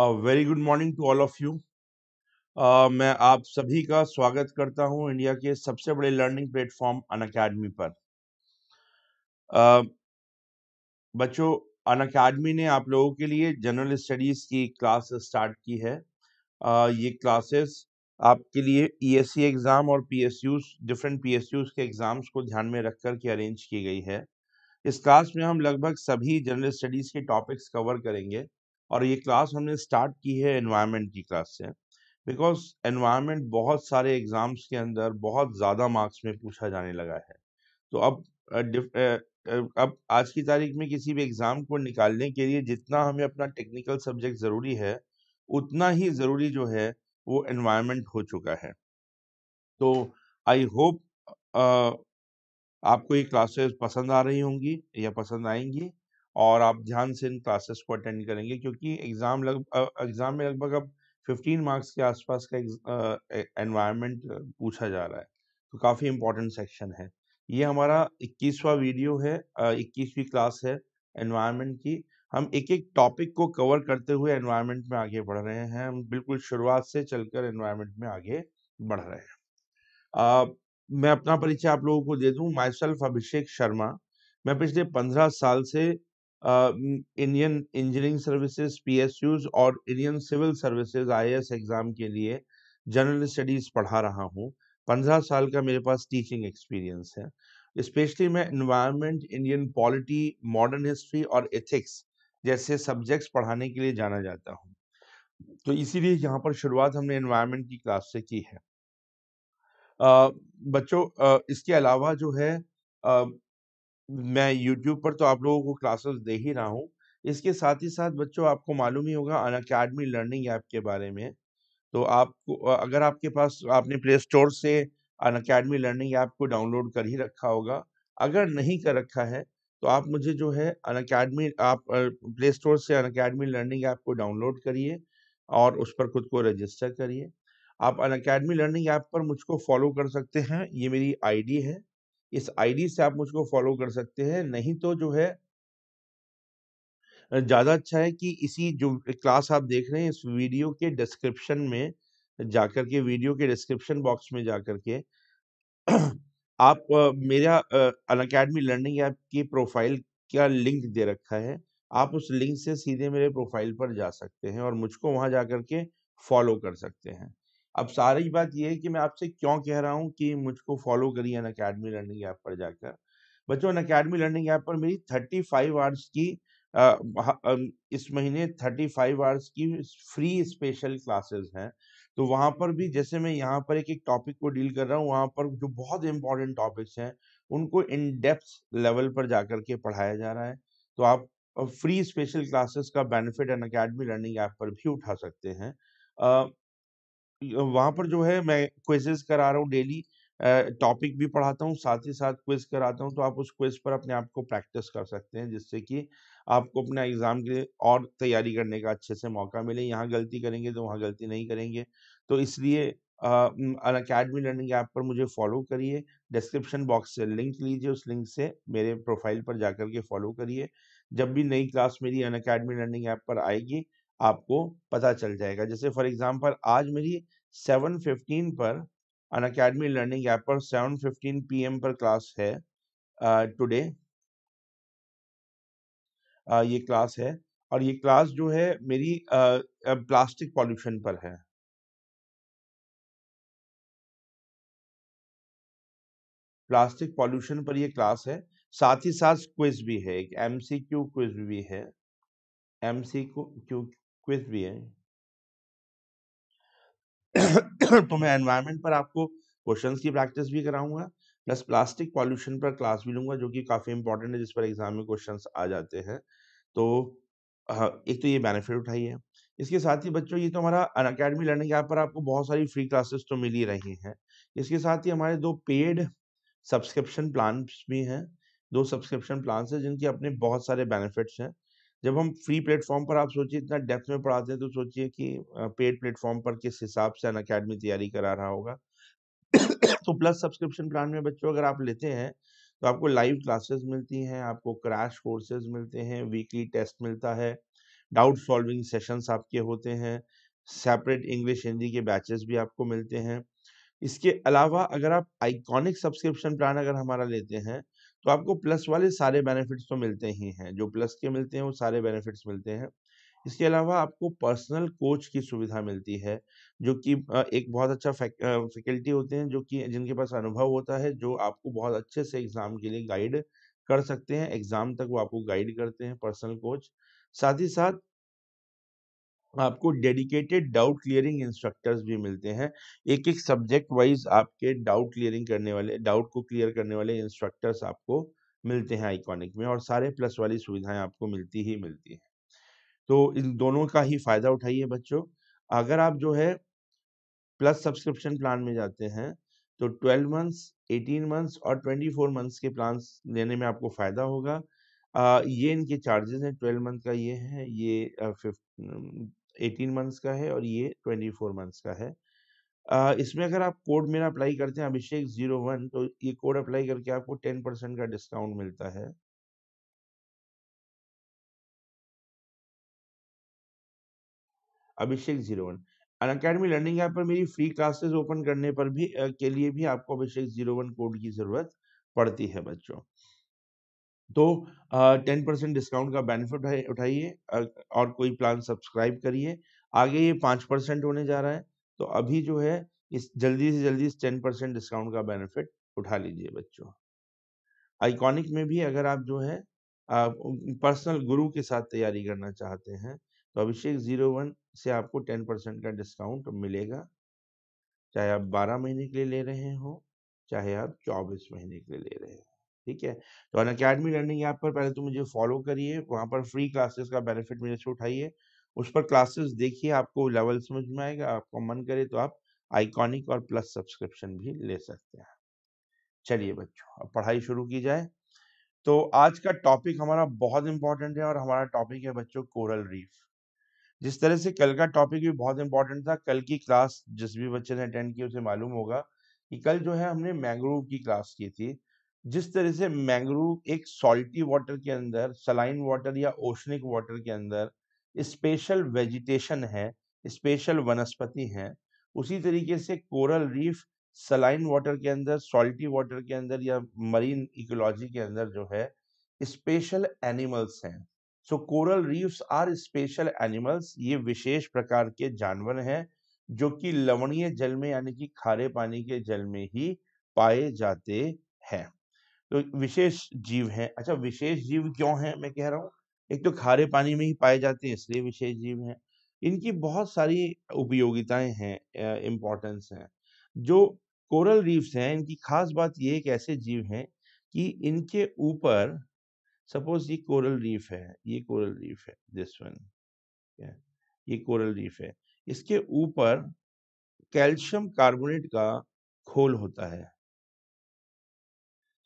Very good morning to all of you मैं आप सभी का स्वागत करता हूं इंडिया के सबसे बड़े लर्निंग प्लेटफॉर्म अन अकेडमी पर uh, बच्चों अन अकेडमी ने आप लोगों के लिए जनरल स्टडीज की क्लास स्टार्ट की है uh, ये क्लासेस आपके लिए सी e एग्ज़ाम और यू डिफरेंट पीएसयू के एग्ज़ाम्स को ध्यान में रख करके के अरेंज की गई है इस क्लास में हम लगभग सभी जनरल स्टडीज़ के टॉपिक्स कवर करेंगे और ये क्लास हमने स्टार्ट की है एनवायरनमेंट की क्लास से बिकॉज एनवायरनमेंट बहुत सारे एग्ज़ाम्स के अंदर बहुत ज़्यादा मार्क्स में पूछा जाने लगा है तो अब अब आज की तारीख में किसी भी एग्ज़ाम को निकालने के लिए जितना हमें अपना टेक्निकल सब्जेक्ट ज़रूरी है उतना ही ज़रूरी जो है वो एनवायरनमेंट हो चुका है तो आई होप आपको ये क्लासेस पसंद आ रही होंगी या पसंद आएंगी और आप ध्यान से इन क्लासेस को अटेंड करेंगे क्योंकि एग्ज़ाम लग एग्ज़ाम में लगभग अब फिफ्टीन मार्क्स के आसपास का एनवायरनमेंट पूछा जा रहा है तो काफ़ी इम्पोर्टेंट सेक्शन है ये हमारा इक्कीसवा वीडियो है इक्कीसवीं क्लास है एनवायरनमेंट की हम एक एक टॉपिक को कवर करते हुए एनवायरनमेंट में आगे बढ़ रहे हैं हम बिल्कुल शुरुआत से चलकर एनवायरनमेंट में आगे बढ़ रहे हैं आ, मैं अपना परिचय आप लोगों को दे दूं माई सेल्फ अभिषेक शर्मा मैं पिछले पंद्रह साल से इंडियन इंजीनियरिंग सर्विसेज पीएसयूज और Indian civil services IAS exam के लिए जनरल स्टडीज़ पढ़ा रहा हूँ पंद्रह साल का मेरे पास टीचिंग एक्सपीरियंस है स्पेशली मैं environment Indian polity modern history और एथिक्स जैसे सब्जेक्ट्स पढ़ाने के लिए जाना जाता हूँ तो इसीलिए यहाँ पर शुरुआत हमने इन्वायरमेंट की क्लास से की है आ, बच्चों आ, इसके अलावा जो है मैं यूट्यूब पर तो आप लोगों को क्लासेस दे ही रहा हूँ। इसके साथ ही साथ बच्चों आपको मालूम ही होगा अन अकेडमी लर्निंग ऐप के बारे में। तो आपको अगर आपके पास आपने प्ले स्टोर से अन अकेडमी लर्निंग ऐप को डाउनलोड कर ही रखा होगा। अगर नहीं कर रखा है तो आप मुझे जो है अकेडमी आप प्ले स्टोर से अन अकेडमी लर्निंग ऐप को डाउनलोड करिए और उस पर खुद को रजिस्टर करिए। आप अकेडमी लर्निंग ऐप पर मुझको फ़ॉलो कर सकते हैं। ये मेरी आईडी है। इस आईडी से आप मुझको फॉलो कर सकते हैं नहीं तो जो है ज़्यादा अच्छा है कि इसी जो क्लास आप देख रहे हैं इस वीडियो के डिस्क्रिप्शन में जाकर के वीडियो के डिस्क्रिप्शन बॉक्स में जाकर के आप मेरा अन अकेडमी लर्निंग ऐप की प्रोफाइल का लिंक दे रखा है आप उस लिंक से सीधे मेरे प्रोफाइल पर जा सकते हैं और मुझको वहां जाकर के फॉलो कर सकते हैं अब सारी बात यह है कि मैं आपसे क्यों कह रहा हूँ कि मुझको फॉलो करिए अन अकेडमी लर्निंग ऐप पर जाकर बच्चों अन अकेडमी लर्निंग ऐप पर मेरी थर्टी फाइव आवर्स की इस महीने थर्टी फाइव आवर्स की फ्री स्पेशल क्लासेस हैं तो वहाँ पर भी जैसे मैं यहाँ पर एक एक टॉपिक को डील कर रहा हूँ वहाँ पर जो बहुत इंपॉर्टेंट टॉपिक्स हैं उनको इन डेप्थ लेवल पर जाकर के पढ़ाया जा रहा है तो आप फ्री स्पेशल क्लासेस का benefit Unacademy learning app पर भी उठा सकते हैं वहाँ पर जो है मैं क्विज़ेस करा रहा हूँ डेली टॉपिक भी पढ़ाता हूँ साथ ही साथ क्विज़ कराता हूँ तो आप उस क्विज़ पर अपने आप को प्रैक्टिस कर सकते हैं जिससे कि आपको अपना एग्ज़ाम के लिए और तैयारी करने का अच्छे से मौका मिले यहाँ गलती करेंगे तो वहाँ गलती नहीं करेंगे तो इसलिए अन अकेडमी लर्निंग ऐप पर मुझे फॉलो करिए डिस्क्रिप्शन बॉक्स से लिंक लीजिए उस लिंक से मेरे प्रोफाइल पर जाकर के फॉलो करिए जब भी नई क्लास मेरी अकेडमी लर्निंग ऐप पर आएगी आपको पता चल जाएगा जैसे फॉर एग्जांपल आज मेरी 7:15 पर अन अकेडमी लर्निंग ऐप पर 7:15 पीएम पर क्लास है टुडे ये क्लास है और ये क्लास जो है मेरी प्लास्टिक पॉल्यूशन पर है प्लास्टिक पॉल्यूशन पर ये क्लास है साथ ही साथ क्विज भी है एक एमसीक्यू क्विज भी है एमसीक्यू क्यू क्विज भी है तो मैं एनवायरमेंट पर आपको क्वेश्चंस की प्रैक्टिस भी कराऊंगा प्लस प्लास्टिक पॉल्यूशन पर क्लास भी लूंगा जो कि काफ़ी इंपॉर्टेंट है जिस पर एग्जाम में क्वेश्चंस आ जाते हैं तो एक तो ये बेनिफिट उठाइए इसके साथ ही बच्चों ये तो हमारा अन अकेडमी लर्निंग ऐप पर आपको बहुत सारी फ्री क्लासेस तो मिल ही रही हैं इसके साथ ही हमारे दो पेड सब्सक्रिप्शन प्लान भी हैं दो सब्सक्रिप्शन प्लान्स हैं जिनके अपने बहुत सारे बेनिफिट्स हैं जब हम फ्री प्लेटफॉर्म पर आप सोचिए इतना डेप्थ में पढ़ाते हैं तो सोचिए कि पेड प्लेटफॉर्म पर किस हिसाब से अन अकेडमी तैयारी करा रहा होगा तो प्लस सब्सक्रिप्शन प्लान में बच्चों अगर आप लेते हैं तो आपको लाइव क्लासेस मिलती हैं आपको क्रैश कोर्सेज मिलते हैं वीकली टेस्ट मिलता है डाउट सॉल्विंग सेशंस आपके होते हैं सेपरेट इंग्लिश हिंदी के बैचेस भी आपको मिलते हैं इसके अलावा अगर आप आइकॉनिक सब्सक्रिप्शन प्लान अगर हमारा लेते हैं तो आपको प्लस वाले सारे बेनिफिट्स तो मिलते ही हैं जो प्लस के मिलते हैं वो सारे बेनिफिट्स मिलते हैं इसके अलावा आपको पर्सनल कोच की सुविधा मिलती है जो कि एक बहुत अच्छा फैकल्टी होते हैं जो कि जिनके पास अनुभव होता है जो आपको बहुत अच्छे से एग्ज़ाम के लिए गाइड कर सकते हैं एग्ज़ाम तक वो आपको गाइड करते हैं पर्सनल कोच साथ ही साथ आपको डेडिकेटेड डाउट क्लियरिंग इंस्ट्रक्टर्स भी मिलते हैं एक एक सब्जेक्ट वाइज आपके डाउट क्लियरिंग करने वाले डाउट को क्लियर करने वाले इंस्ट्रक्टर्स आपको मिलते हैं आइकॉनिक में और सारे प्लस वाली सुविधाएं आपको मिलती ही मिलती हैं तो इन दोनों का ही फ़ायदा उठाइए बच्चों अगर आप जो है प्लस सब्सक्रिप्शन प्लान में जाते हैं तो 12 मंथ्स 18 मंथ्स और 24 मंथ्स के प्लान्स लेने में आपको फ़ायदा होगा ये इनके चार्जेस हैं ट्वेल्व मंथ का ये है ये एटीन मंथ्स का है और ये ट्वेंटी फोर मंथ्स का है इसमें अगर आप कोड मेरा अप्लाई करते हैं अभिषेक जीरो वन तो ये कोड अप्लाई करके आपको टेन परसेंट का डिस्काउंट मिलता है Abhishek zero one Unacademy learning app पर मेरी फ्री क्लासेस ओपन करने पर भी के लिए भी आपको अभिषेक जीरो वन कोड की ज़रूरत पड़ती है बच्चों तो टेन परसेंट डिस्काउंट का बेनिफिट उठाइए और कोई प्लान सब्सक्राइब करिए आगे ये पाँच परसेंट होने जा रहा है तो अभी जो है इस जल्दी से जल्दी इस टेन परसेंट डिस्काउंट का बेनिफिट उठा लीजिए बच्चों आइकॉनिक में भी अगर आप जो है पर्सनल गुरु के साथ तैयारी करना चाहते हैं तो अभिषेक जीरो वन से आपको टेन परसेंट का डिस्काउंट मिलेगा चाहे आप बारह महीने के लिए ले रहे हो चाहे आप चौबीस महीने के लिए ले रहे हो ठीक है तो अन अकेडमी लर्निंग ऐप पर पहले तो मुझे फॉलो करिए वहाँ पर फ्री क्लासेस का बेनिफिट मेरे से उठाइए उस पर क्लासेस देखिए आपको लेवल समझ में आएगा आपको मन करे तो आप आइकॉनिक और प्लस सब्सक्रिप्शन भी ले सकते हैं चलिए बच्चों अब पढ़ाई शुरू की जाए तो आज का टॉपिक हमारा बहुत इंपॉर्टेंट है और हमारा टॉपिक है बच्चों कोरल रीफ जिस तरह से कल का टॉपिक भी बहुत इंपॉर्टेंट था कल की क्लास जिस भी बच्चे ने अटेंड की उसे मालूम होगा कि कल जो है हमने मैंग्रोव की क्लास की थी जिस तरह से मैंग्रोव एक सॉल्टी वाटर के अंदर सलाइन वाटर या ओशनिक वाटर के अंदर स्पेशल वेजिटेशन है स्पेशल वनस्पति है उसी तरीके से कोरल रीफ सलाइन वाटर के अंदर सॉल्टी वाटर के अंदर या मरीन इकोलॉजी के अंदर जो है स्पेशल एनिमल्स हैं so coral reefs are special animals ये विशेष प्रकार के जानवर हैं जो कि लवणीय जल में यानी कि खारे पानी के जल में ही पाए जाते हैं तो विशेष जीव है अच्छा विशेष जीव क्यों है मैं कह रहा हूँ एक तो खारे पानी में ही पाए जाते हैं इसलिए विशेष जीव है इनकी बहुत सारी उपयोगिताएं हैं इम्पोर्टेंस हैं जो कोरल रीफ्स हैं इनकी खास बात ये एक ऐसे जीव हैं कि इनके ऊपर सपोज ये कोरल रीफ है ये कोरल रीफ है दिस वन ये कोरल रीफ है इसके ऊपर कैल्शियम कार्बोनेट का खोल होता है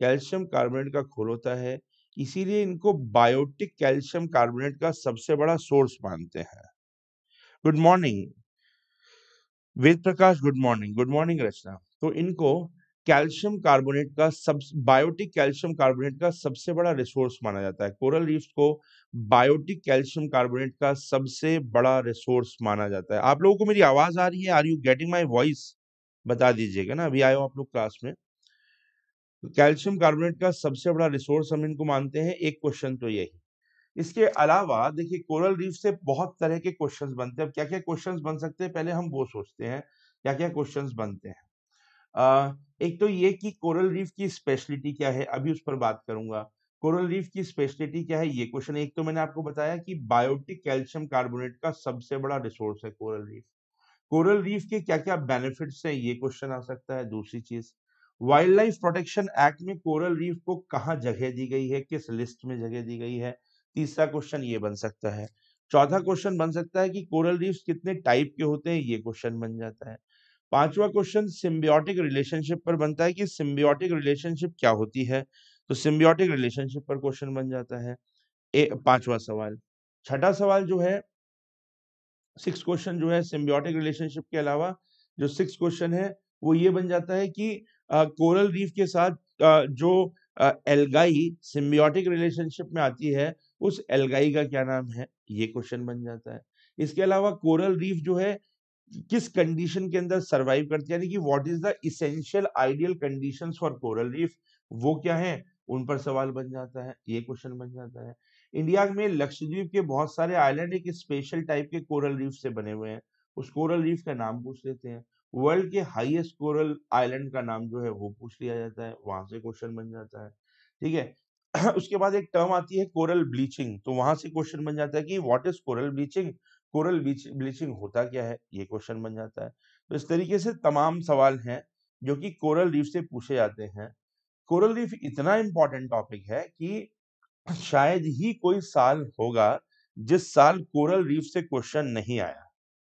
कैल्शियम कार्बोनेट का खोल होता है इसीलिए इनको बायोटिक कैल्शियम कार्बोनेट का सबसे बड़ा सोर्स मानते हैं good morning Ved Prakash good morning good morning Rachna तो इनको कैल्शियम कार्बोनेट का सब बायोटिक कैल्शियम कार्बोनेट का सबसे बड़ा रिसोर्स माना जाता है कोरल रीफ को बायोटिक कैल्शियम कार्बोनेट का सबसे बड़ा रिसोर्स माना जाता है आप लोगों को मेरी आवाज आ रही है are you getting my voice बता दीजिएगा ना अभी आयो आप लोग क्लास में कैल्शियम कार्बोनेट का सबसे बड़ा रिसोर्स हम इनको मानते हैं एक क्वेश्चन तो यही इसके अलावा देखिए कोरल रीफ से बहुत तरह के क्वेश्चंस बनते हैं क्या क्या क्वेश्चंस बन सकते हैं पहले हम वो सोचते हैं क्या क्या क्वेश्चंस बनते हैं आ, एक तो ये कि कोरल रीफ की स्पेशलिटी क्या है अभी उस पर बात करूंगा कोरल रीफ की स्पेशलिटी क्या है ये क्वेश्चन एक तो मैंने आपको बताया कि बायोटिक कैल्शियम कार्बोनेट का सबसे बड़ा रिसोर्स है कोरल रीफ कोरल रीफ के क्या क्या बेनिफिट्स हैं ये क्वेश्चन आ सकता है दूसरी चीज वाइल्ड लाइफ प्रोटेक्शन एक्ट में कोरल रीफ को कहाँ जगह दी गई है किस लिस्ट में जगह दी गई है तीसरा क्वेश्चन ये बन सकता है चौथा क्वेश्चन बन सकता है कि कोरल रीफ कितने टाइप के होते हैं ये क्वेश्चन बन जाता है पांचवा क्वेश्चन सिम्बियोटिक रिलेशनशिप पर बनता है कि सिम्बियोटिक रिलेशनशिप क्या होती है तो सिम्बियोटिक रिलेशनशिप पर क्वेश्चन बन जाता है पांचवा सवाल छठा सवाल जो है सिक्स क्वेश्चन जो है सिम्बियोटिक रिलेशनशिप के अलावा जो सिक्स क्वेश्चन है वो ये बन जाता है कि कोरल रीफ के साथ जो एलगाई सिम्बियोटिक रिलेशनशिप में आती है उस एलगाई का क्या नाम है ये क्वेश्चन बन जाता है इसके अलावा कोरल रीफ जो है किस कंडीशन के अंदर सरवाइव करती है यानी कि what is the essential ideal conditions for coral reef वो क्या है उन पर सवाल बन जाता है ये क्वेश्चन बन जाता है इंडिया में लक्षद्वीप के बहुत सारे आइलैंड एक स्पेशल टाइप के कोरल रीफ से बने हुए हैं उस कोरल रीफ का नाम पूछ लेते हैं वर्ल्ड के हाईएस्ट कोरल आइलैंड का नाम जो है वो पूछ लिया जाता है वहां से क्वेश्चन बन जाता है ठीक है उसके बाद एक टर्म आती है कोरल ब्लीचिंग तो वहां से क्वेश्चन बन जाता है कि what is coral bleaching coral bleaching होता क्या है ये क्वेश्चन बन जाता है तो इस तरीके से तमाम सवाल हैं जो कि कोरल रीफ से पूछे जाते हैं कोरल रीफ इतना इंपॉर्टेंट टॉपिक है कि शायद ही कोई साल होगा जिस साल कोरल रीफ से क्वेश्चन नहीं आया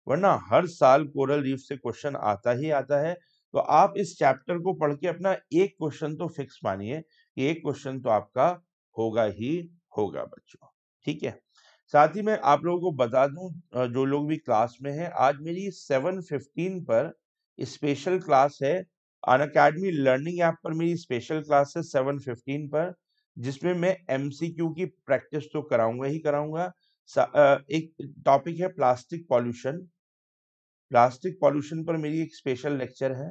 वरना हर साल कोरल रीफ से क्वेश्चन आता ही आता है तो आप इस चैप्टर को पढ़ के अपना एक क्वेश्चन तो फिक्स मानिए एक क्वेश्चन तो आपका होगा ही होगा बच्चों ठीक है साथ ही मैं आप लोगों को बता दूं जो लोग भी क्लास में हैं आज मेरी 7:15 पर स्पेशल क्लास है अन अकेडमी लर्निंग ऐप पर मेरी स्पेशल क्लास है 7:15 पर जिसमें मैं एमसीक्यू की प्रैक्टिस तो कराऊंगा ही कराऊंगा एक टॉपिक है प्लास्टिक पॉल्यूशन प्लास्टिक पॉल्यूशन पर मेरी एक स्पेशल लेक्चर है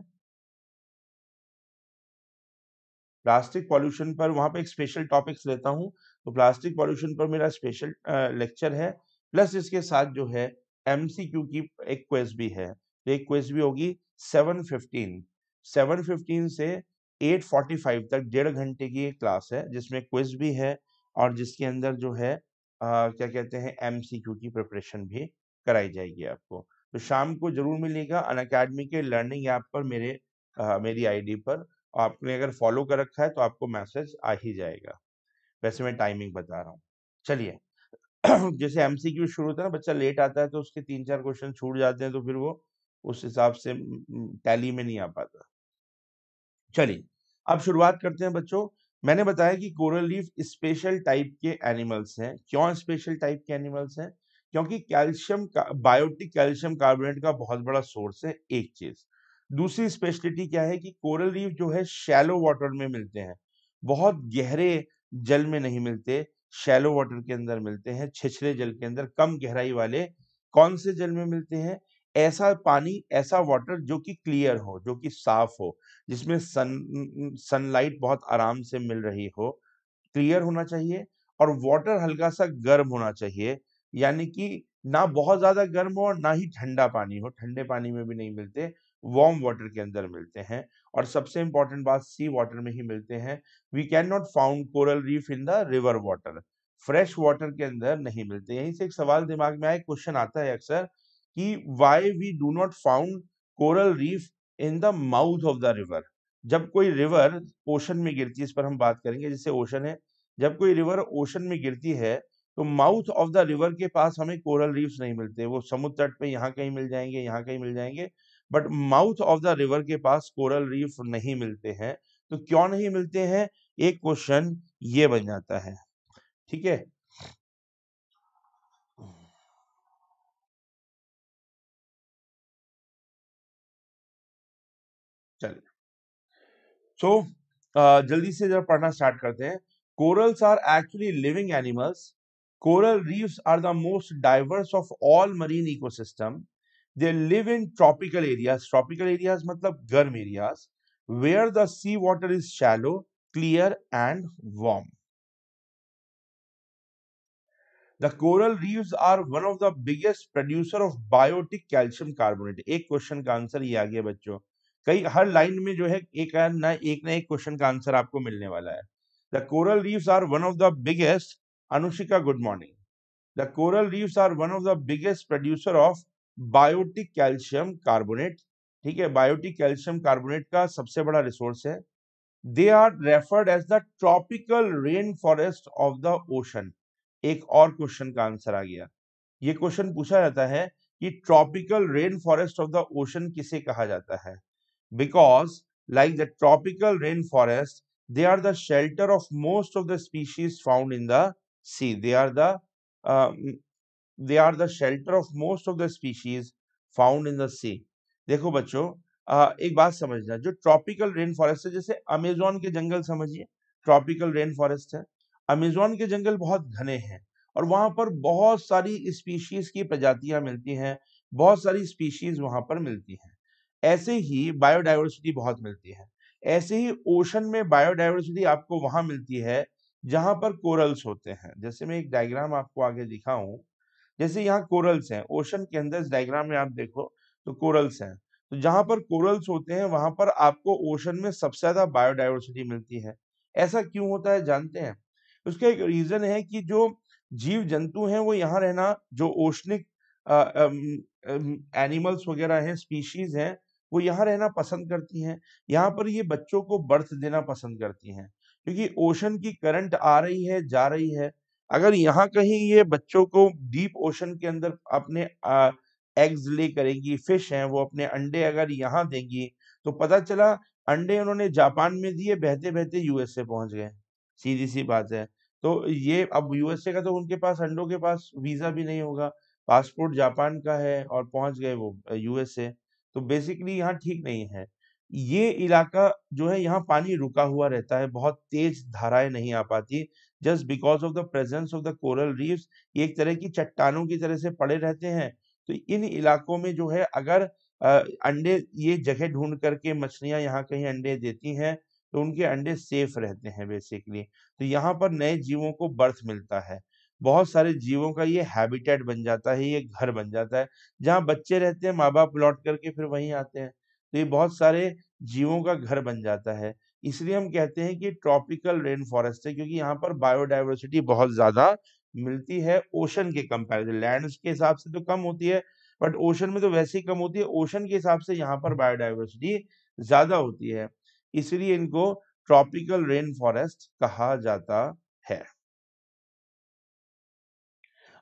प्लास्टिक पॉल्यूशन पर वहां पे एक स्पेशल टॉपिक्स लेता हूँ तो प्लास्टिक पॉल्यूशन पर मेरा स्पेशल लेक्चर है प्लस इसके साथ जो है एमसीक्यू की एक क्वेस्ट भी है तो एक क्वेस्ट भी होगी सेवन फिफ्टीन सेवन फिफ्टीन से एट फोर्टी फाइव तक डेढ़ घंटे की एक क्लास है जिसमें क्विज भी है और जिसके अंदर जो है आ, क्या कहते हैं एमसीक्यू की प्रिपरेशन भी कराई जाएगी आपको तो शाम को जरूर मिलेगा अन अकेडमी के लर्निंग ऐप पर मेरे आ, मेरी आईडी पर आपने अगर फॉलो कर रखा है तो आपको मैसेज आ ही जाएगा वैसे मैं टाइमिंग बता रहा हूँ चलिए जैसे एम शुरू होता है ना बच्चा लेट आता है तो उसके तीन चार क्वेश्चन छूट जाते हैं तो फिर वो उस हिसाब से टैली में नहीं आ पाता चलिए अब शुरुआत करते हैं बच्चों मैंने बताया कि कोरल लीफ स्पेशल टाइप के एनिमल्स हैं क्यों स्पेशल टाइप के एनिमल्स हैं क्योंकि कैल्शियम का बायोटिक कैल्शियम कार्बोनेट का बहुत बड़ा सोर्स है एक चीज दूसरी स्पेशलिटी क्या है कि कोरल रीफ जो है शैलो वाटर में मिलते हैं बहुत गहरे जल में नहीं मिलते शैलो वाटर के अंदर मिलते हैं छिछले जल के अंदर कम गहराई वाले कौन से जल में मिलते हैं ऐसा पानी ऐसा वाटर जो कि क्लियर हो जो कि साफ हो जिसमें सन सनलाइट बहुत आराम से मिल रही हो क्लियर होना चाहिए और वाटर हल्का सा गर्म होना चाहिए यानी कि ना बहुत ज़्यादा गर्म हो और ना ही ठंडा पानी हो ठंडे पानी में भी नहीं मिलते वार्म वाटर के अंदर मिलते हैं और सबसे इंपॉर्टेंट बात सी वाटर में ही मिलते हैं we can not found coral reef in the river water fresh water के अंदर नहीं मिलते यहीं से एक सवाल दिमाग में आया क्वेश्चन आता है अक्सर कि why we do not found coral reef in the mouth of the river जब कोई रिवर ओशन में गिरती है इस पर हम बात करेंगे जैसे ओशन है जब कोई रिवर ओशन में गिरती है तो माउथ ऑफ द रिवर के पास हमें कोरल रीफ्स नहीं मिलते वो समुद्र तट पे यहाँ कहीं मिल जाएंगे यहाँ कहीं मिल जाएंगे but mouth of the river के पास कोरल रीफ नहीं मिलते हैं तो क्यों नहीं मिलते हैं एक क्वेश्चन ये बन जाता है ठीक है चलिए सो so, जल्दी से जरा पढ़ना स्टार्ट करते हैं corals are actually living animals Coral reefs are the most diverse of all marine ecosystem. They live in tropical areas. Tropical areas matlab garm areas where the sea water is shallow, clear and warm. The coral reefs are one of the biggest producer of biotic calcium carbonate. एक question का answer ये आ गया बच्चों कई हर line में जो है एक ना एक ना एक क्वेश्चन का आंसर आपको मिलने वाला है the coral reefs are one of the biggest Anushika, good morning. The coral reefs are one of the biggest producer of biotic calcium carbonate ठीक है बायोटिक कैल्शियम कार्बोनेट का सबसे बड़ा रिसोर्स है they are referred as the tropical rain forest of the ocean एक और question का answer आ गया ये क्वेश्चन पूछा जाता है कि tropical rain forest of the ocean किसे कहा जाता है because like the tropical rain forest they are the shelter of most of the species found in the See, they are the um, they are the shelter of most of the species found in the sea. देखो बच्चों uh, एक बात समझना जो tropical rain forest है जैसे Amazon के जंगल समझिए ट्रॉपिकल रेन फॉरेस्ट है अमेजोन के जंगल बहुत घने हैं और वहां पर बहुत सारी स्पीशीज की प्रजातियां मिलती हैं बहुत सारी स्पीशीज वहां पर मिलती हैं ऐसे ही बायोडाइवर्सिटी बहुत मिलती है ऐसे ही ओशन में बायोडाइवर्सिटी आपको वहां मिलती है जहां पर कोरल्स होते हैं जैसे मैं एक डायग्राम आपको आगे दिखाऊं जैसे यहाँ कोरल्स हैं ओशन के अंदर इस डायग्राम में आप देखो तो कोरल्स हैं तो जहां पर कोरल्स होते हैं वहां पर आपको ओशन में सबसे ज्यादा बायोडाइवर्सिटी मिलती है ऐसा क्यों होता है जानते हैं उसका एक रीजन है कि जो जीव जंतु हैं वो यहाँ रहना जो ओशनिक एनिमल्स वगैरह हैं स्पीशीज हैं वो यहाँ रहना पसंद करती हैं यहाँ पर ये बच्चों को बर्थ देना पसंद करती हैं क्योंकि ओशन की करंट आ रही है जा रही है अगर यहाँ कहीं ये बच्चों को डीप ओशन के अंदर अपने एग्स ले करेंगी फिश हैं वो अपने अंडे अगर यहाँ देंगी तो पता चला अंडे उन्होंने जापान में दिए बहते बहते यूएसए पहुंच गए सीधी सी बात है तो ये अब यूएसए का तो उनके पास अंडों के पास वीज़ा भी नहीं होगा पासपोर्ट जापान का है और पहुंच गए वो यूएसए तो बेसिकली यहाँ ठीक नहीं है ये इलाका जो है यहाँ पानी रुका हुआ रहता है, बहुत तेज धाराएं नहीं आ पाती। Just because of the presence of the coral reefs ये एक तरह की चट्टानों की तरह से पड़े रहते हैं। तो इन इलाकों में जो है अगर आ, अंडे ये जगह ढूंढ करके मछलियां यहाँ कहीं अंडे देती हैं, तो उनके अंडे सेफ रहते हैं बेसिकली। तो यहाँ पर नए जीवों को बर्थ मिलता है। बहुत सारे जीवों का ये हैबिटेट बन जाता है, ये घर बन जाता है। जहाँ बच्चे रहते हैं, माँ-बाप लौट करके फिर वहीं आते हैं। तो ये बहुत सारे जीवों का घर बन जाता है इसलिए हम कहते हैं कि ट्रॉपिकल रेन फॉरेस्ट है क्योंकि यहाँ पर बायोडाइवर्सिटी बहुत ज़्यादा मिलती है ओशन के कंपेरिजन लैंड के हिसाब से तो कम होती है बट ओशन में तो वैसे ही कम होती है ओशन के हिसाब से यहाँ पर बायोडाइवर्सिटी ज़्यादा होती है इसलिए इनको ट्रॉपिकल रेन फॉरेस्ट कहा जाता है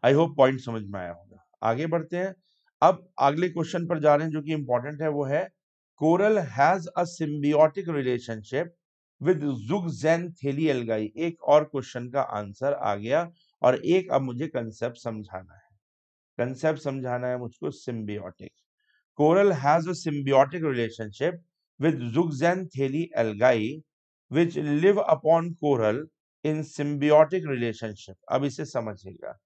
आई होप पॉइंट समझ में आया होगा आगे बढ़ते हैं अब अगले क्वेश्चन पर जा रहे हैं जो कि इंपॉर्टेंट है वो है coral has a symbiotic relationship with Jain थेली जुगजैनथेलियलगाई एक और क्वेश्चन का आंसर आ गया और एक अब मुझे कंसेप्ट समझाना है कंसेप्ट समझाना है मुझको symbiotic coral has a symbiotic relationship with zooxanthellae algae which live upon coral in symbiotic relationship अब इसे समझिएगा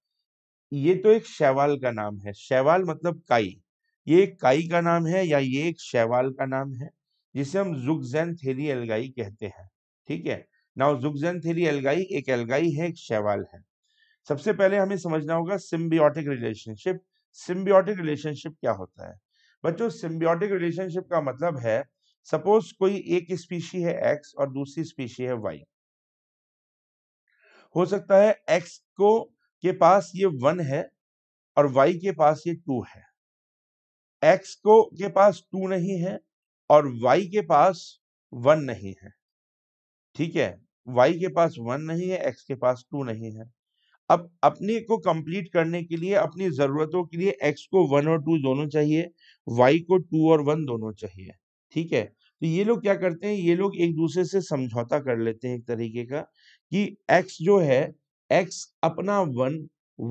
ये तो एक शैवाल का नाम है शैवाल मतलब काई ये एक काई का नाम है या ये एक शैवाल का नाम है जिसे हम जुगजैन थेली एलगाई कहते हैं ठीक है नाउ जुगजैन थेली एलगाई एक एलगाई है एक शैवाल है सबसे पहले हमें समझना होगा सिम्बियोटिक रिलेशनशिप सिम्बियोटिक रिलेशनशिप क्या होता है बच्चों सिम्बियोटिक रिलेशनशिप का मतलब है सपोज कोई एक स्पीशी है एक्स और दूसरी स्पीशी है वाई हो सकता है एक्स को के पास ये वन है और वाई के पास ये टू है एक्स को के पास टू नहीं है और वाई के पास वन नहीं है ठीक है वाई के पास वन नहीं है एक्स के पास टू नहीं है अब अपने को कंप्लीट करने के लिए अपनी जरूरतों के लिए एक्स को वन और टू दोनों चाहिए वाई को टू और वन दोनों चाहिए ठीक है तो ये लोग क्या करते हैं ये लोग एक दूसरे से समझौता कर लेते हैं एक तरीके का कि एक्स जो है एक्स अपना वन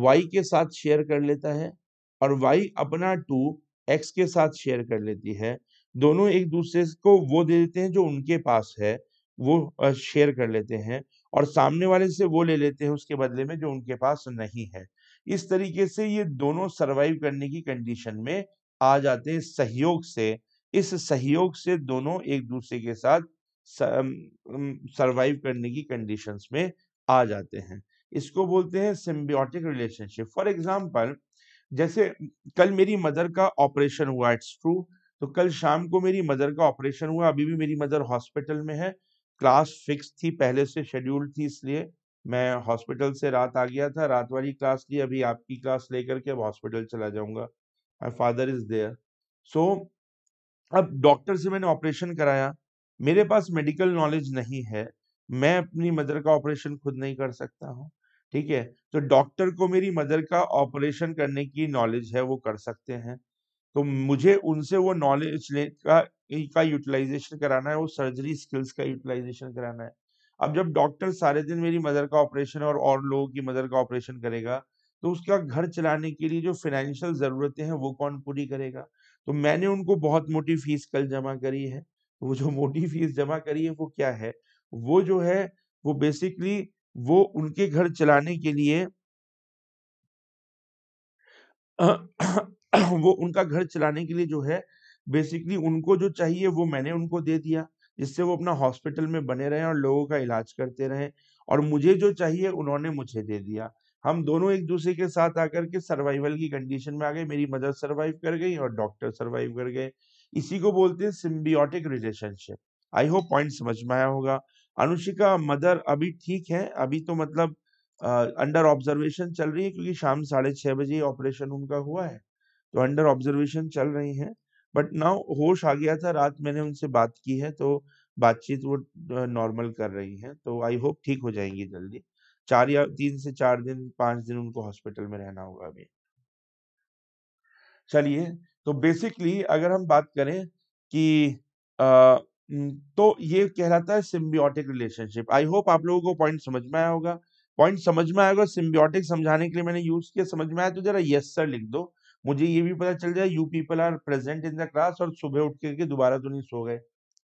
वाई के साथ शेयर कर लेता है और वाई अपना टू एक्स के साथ शेयर कर लेती है दोनों एक दूसरे को वो दे देते हैं जो उनके पास है वो शेयर कर लेते हैं और सामने वाले से वो ले लेते हैं उसके बदले में जो उनके पास नहीं है इस तरीके से ये दोनों सरवाइव करने की कंडीशन में आ जाते हैं सहयोग से इस सहयोग से दोनों एक दूसरे के साथ सरवाइव करने की कंडीशंस में आ जाते हैं इसको बोलते हैं सिम्बियोटिक रिलेशनशिप फॉर एग्जाम्पल जैसे कल मेरी मदर का ऑपरेशन हुआ इट्स ट्रू तो कल शाम को मेरी मदर का ऑपरेशन हुआ अभी भी मेरी मदर हॉस्पिटल में है क्लास फिक्स थी पहले से शेड्यूल थी इसलिए मैं हॉस्पिटल से रात आ गया था रात वाली क्लास ली अभी आपकी क्लास लेकर के अब हॉस्पिटल चला जाऊंगा my father is there so अब डॉक्टर से मैंने ऑपरेशन कराया मेरे पास मेडिकल नॉलेज नहीं है मैं अपनी मदर का ऑपरेशन खुद नहीं कर सकता हूँ ठीक है तो डॉक्टर को मेरी मदर का ऑपरेशन करने की नॉलेज है वो कर सकते हैं तो मुझे उनसे वो नॉलेज का का यूटिलाइजेशन कराना है वो सर्जरी स्किल्स का यूटिलाइजेशन कराना है अब जब डॉक्टर सारे दिन मेरी मदर का ऑपरेशन और और लोगों की मदर का ऑपरेशन करेगा तो उसका घर चलाने के लिए जो फाइनेंशियल ज़रूरतें हैं वो कौन पूरी करेगा तो मैंने उनको बहुत मोटी फीस कल जमा करी है वो जो मोटी फीस जमा करी है वो क्या है वो जो है वो बेसिकली वो उनके घर चलाने के लिए वो उनका घर चलाने के लिए जो है बेसिकली उनको जो चाहिए वो मैंने उनको दे दिया जिससे वो अपना हॉस्पिटल में बने रहे और लोगों का इलाज करते रहे और मुझे जो चाहिए उन्होंने मुझे दे दिया हम दोनों एक दूसरे के साथ आकर के सर्वाइवल की कंडीशन में आ गए मेरी मदर सर्वाइव कर गई और डॉक्टर सर्वाइव कर गए इसी को बोलते हैं symbiotic relationship I hope point समझ में आया होगा अनुषिका मदर अभी ठीक है अभी तो मतलब अंडर ऑब्जर्वेशन चल रही है क्योंकि शाम साढ़े छह बजे ऑपरेशन उनका हुआ है तो अंडर ऑब्जर्वेशन चल रही है बट नाउ होश आ गया था रात मैंने उनसे बात की है तो बातचीत वो नॉर्मल कर रही है तो आई होप ठीक हो जाएंगी जल्दी चार या तीन से चार दिन पांच दिन उनको हॉस्पिटल में रहना होगा अभी चलिए तो बेसिकली अगर हम बात करें कि आ, तो ये कहलाता है सिम्बियोटिक रिलेशनशिप आई होप आप लोगों को पॉइंट समझ में आया होगा पॉइंट समझ में आएगा सिम्बियोटिक समझाने के लिए मैंने यूज किया समझ में आया तो जरा यस सर लिख दो मुझे ये भी पता चल जाए you people are present in the class और सुबह उठ करके दोबारा तो नहीं सो गए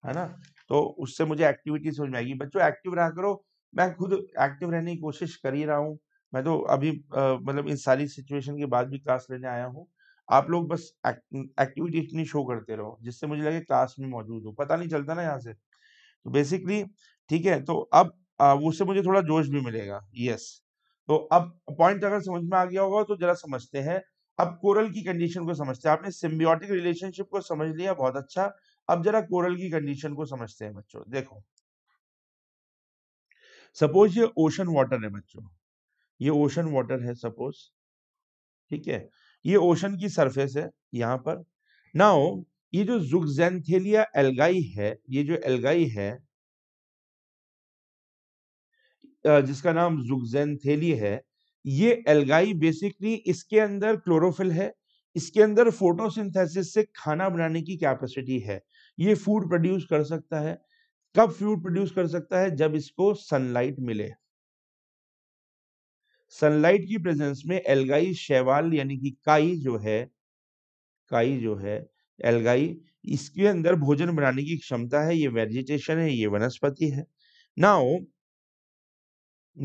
है ना तो उससे मुझे एक्टिविटी समझ में आएगी बच्चों एक्टिव रहा करो मैं खुद एक्टिव रहने की कोशिश कर ही रहा हूँ मैं तो अभी मतलब इन सारी सिचुएशन के बाद भी क्लास लेने आया हूँ आप लोग बस एक्टिविटी इतनी शो करते रहो जिससे मुझे लगे क्लास में मौजूद हो पता नहीं चलता ना यहाँ से तो बेसिकली ठीक है तो अब उससे मुझे थोड़ा जोश भी मिलेगा यस तो अब पॉइंट अगर समझ में आ गया होगा तो जरा समझते हैं अब कोरल की कंडीशन को समझते हैं आपने सिम्बियोटिक रिलेशनशिप को समझ लिया बहुत अच्छा अब जरा कोरल की कंडीशन को समझते हैं बच्चों देखो सपोज ये ओशन वाटर है बच्चों ये ओशन वाटर है सपोज ठीक है ये ओशन की सरफेस है यहाँ पर नाउ ये जो जुगजेंथेलिया एल्गाई है ये जो एल्गाई है जिसका नाम जुगजेंथेली है ये एल्गाई बेसिकली इसके अंदर क्लोरोफिल है इसके अंदर फोटोसिंथेसिस से खाना बनाने की कैपेसिटी है ये फूड प्रोड्यूस कर सकता है कब फूड प्रोड्यूस कर सकता है जब इसको सनलाइट मिले सनलाइट की प्रेजेंस में एलगाई शैवाल यानी कि काई जो है काई जो है एलगाई इसके अंदर भोजन बनाने की क्षमता है ये वेजिटेशन है ये वनस्पति है नाउ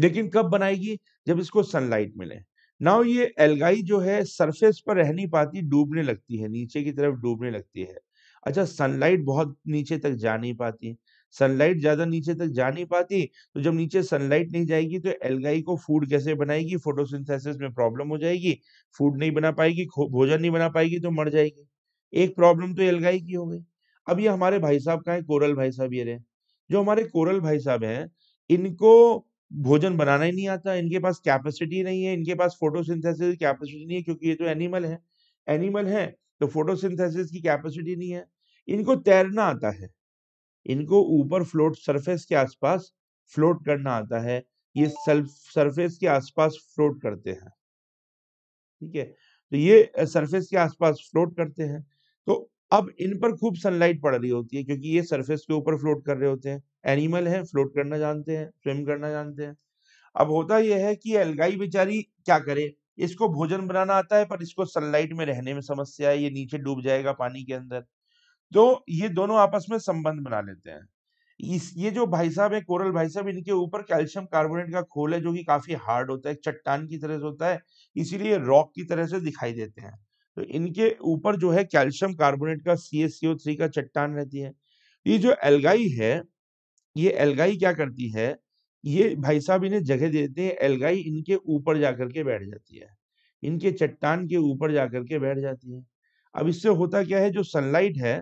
लेकिन कब बनाएगी जब इसको सनलाइट मिले नाउ ये एलगाई जो है सरफेस पर रह नहीं पाती डूबने लगती है नीचे की तरफ डूबने लगती है अच्छा सनलाइट बहुत नीचे तक जा नहीं पाती सनलाइट ज्यादा नीचे तक जा नहीं पाती तो जब नीचे सनलाइट नहीं जाएगी तो एलगाई को फूड कैसे बनाएगी फोटोसिंथेसिस में प्रॉब्लम हो जाएगी फूड नहीं बना पाएगी भोजन नहीं बना पाएगी तो मर जाएगी एक प्रॉब्लम तो एलगाई की हो गई अब ये हमारे भाई साहब का है कोरल भाई साहब ये रहे जो हमारे कोरल भाई साहब हैं इनको भोजन बनाना ही नहीं आता इनके पास कैपेसिटी नहीं है इनके पास फोटोसिंथेसिस सिंथेसिस कैपेसिटी नहीं है क्योंकि ये तो एनिमल है एनिमल है तो फोटोसिंथेसिस की कैपेसिटी नहीं है इनको तैरना आता है इनको ऊपर फ्लोट सरफेस के आसपास फ्लोट करना आता है ये सरफेस के आसपास फ्लोट करते हैं ठीक है तो ये सरफेस के आसपास फ्लोट करते हैं तो अब इन पर खूब सनलाइट पड़ रही होती है क्योंकि ये सरफेस के ऊपर फ्लोट कर रहे होते हैं एनिमल है फ्लोट करना जानते हैं स्विम करना जानते हैं अब होता यह है कि एल्गाई बेचारी क्या करे इसको भोजन बनाना आता है पर इसको सनलाइट में रहने में समस्या है ये नीचे डूब जाएगा पानी के अंदर तो ये दोनों आपस में संबंध बना लेते हैं इस ये जो भाई साहब है कोरल भाई साहब इनके ऊपर कैल्शियम कार्बोनेट का खोल है जो कि काफी हार्ड होता है चट्टान की तरह से होता है इसीलिए रॉक की तरह से दिखाई देते हैं तो इनके ऊपर जो है कैल्शियम कार्बोनेट का सी का चट्टान रहती है ये जो एलगाई है ये एलगाई क्या करती है ये भाई साहब इन्हें जगह देते हैं एलगाई इनके ऊपर जाकर के बैठ जाती है इनके चट्टान के ऊपर जाकर के बैठ जाती है अब इससे होता क्या है जो सनलाइट है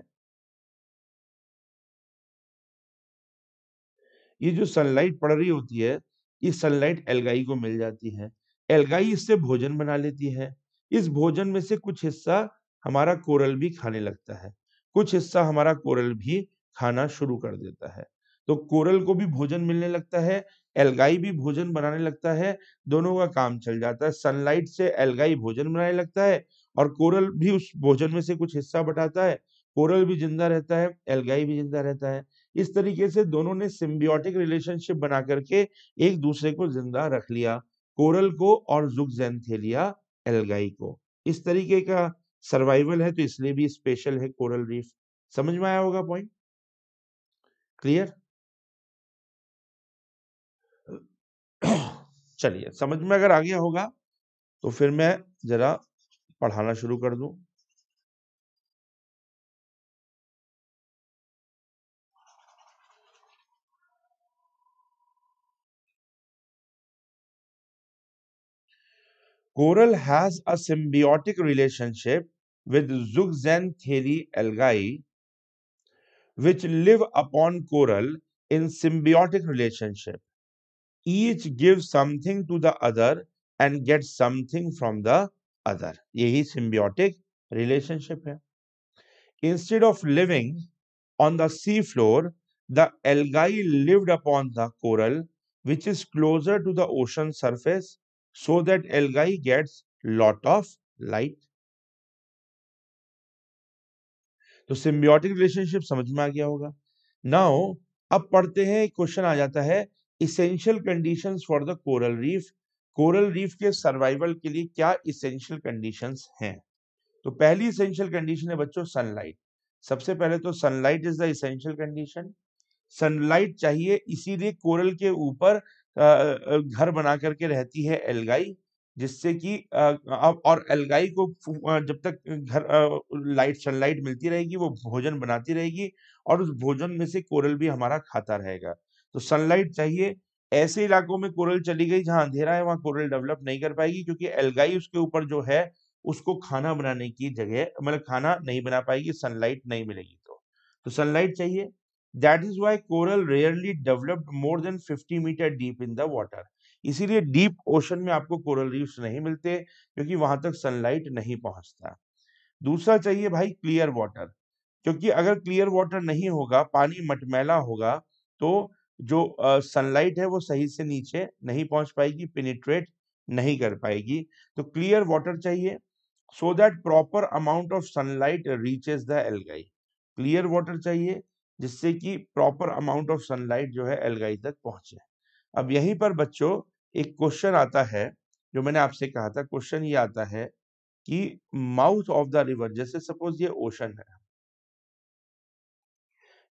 ये जो सनलाइट पड़ रही होती है ये सनलाइट एलगाई को मिल जाती है एलगाई इससे भोजन बना लेती है इस भोजन में से कुछ हिस्सा हमारा कोरल भी खाने लगता है कुछ हिस्सा हमारा कोरल भी खाना शुरू कर देता है तो कोरल को भी भोजन मिलने लगता है एलगाई भी भोजन बनाने लगता है दोनों का काम चल जाता है सनलाइट से एलगाई भोजन बनाने लगता है और कोरल भी उस भोजन में से कुछ हिस्सा बटाता है कोरल भी जिंदा रहता है एलगाई भी जिंदा रहता है इस तरीके से दोनों ने सिम्बियोटिक रिलेशनशिप बना करके एक दूसरे को जिंदा रख लिया कोरल को और जुगजेंथेलिया एलगाई को इस तरीके का सर्वाइवल है तो इसलिए भी स्पेशल है कोरल रीफ समझ में आया होगा पॉइंट क्लियर चलिए समझ में अगर आ गया होगा तो फिर मैं जरा पढ़ाना शुरू कर दूं Coral has a symbiotic relationship with zooxanthellae algae, which live upon coral in symbiotic relationship. Each gives something to the other and gets something from the other. यही symbiotic relationship है. Instead of living on the seafloor, the algae lived upon the coral, which is closer to the ocean surface so that algae gets lot of light. तो symbiotic relationship समझ में आ गया होगा now अब पढ़ते हैं एक क्वेश्चन आ जाता है essential condition for the coral reef coral reef के सर्वाइवल के लिए क्या इसेंशियल कंडीशन हैं तो पहली इसेंशियल कंडीशन है बच्चों सनलाइट सबसे पहले तो sunlight is the essential condition sunlight चाहिए इसीलिए कोरल के ऊपर घर बना करके रहती है एलगाई जिससे कि अब और एलगाई को जब तक घर लाइट सनलाइट मिलती रहेगी वो भोजन बनाती रहेगी और उस भोजन में से कोरल भी हमारा खाता रहेगा तो सनलाइट चाहिए ऐसे इलाकों में कोरल चली गई जहां अंधेरा है वहां कोरल डेवलप नहीं कर पाएगी क्योंकि एलगाई उसके ऊपर जो है उसको खाना बनाने की जगह मतलब खाना नहीं बना पाएगी सनलाइट नहीं मिलेगी तो तो सनलाइट चाहिए that is why coral rarely developed more than 50 metre deep in the water इसीलिए डीप ओशन में आपको कोरल रीफ्स नहीं मिलते क्योंकि वहां तक सनलाइट नहीं पहुंचता दूसरा चाहिए भाई क्लियर वाटर क्योंकि अगर क्लियर वाटर नहीं होगा पानी मटमैला होगा तो जो सनलाइट uh, है वो सही से नीचे नहीं पहुंच पाएगी पेनिट्रेट नहीं कर पाएगी तो क्लियर वाटर चाहिए so that proper amount of sunlight reaches the algae clear water चाहिए जिससे कि प्रॉपर अमाउंट ऑफ सनलाइट जो है एलगाई तक पहुंचे अब यहीं पर बच्चों एक क्वेश्चन आता है जो मैंने आपसे कहा था क्वेश्चन ये आता है कि माउथ ऑफ द रिवर जैसे सपोज ये ओशन है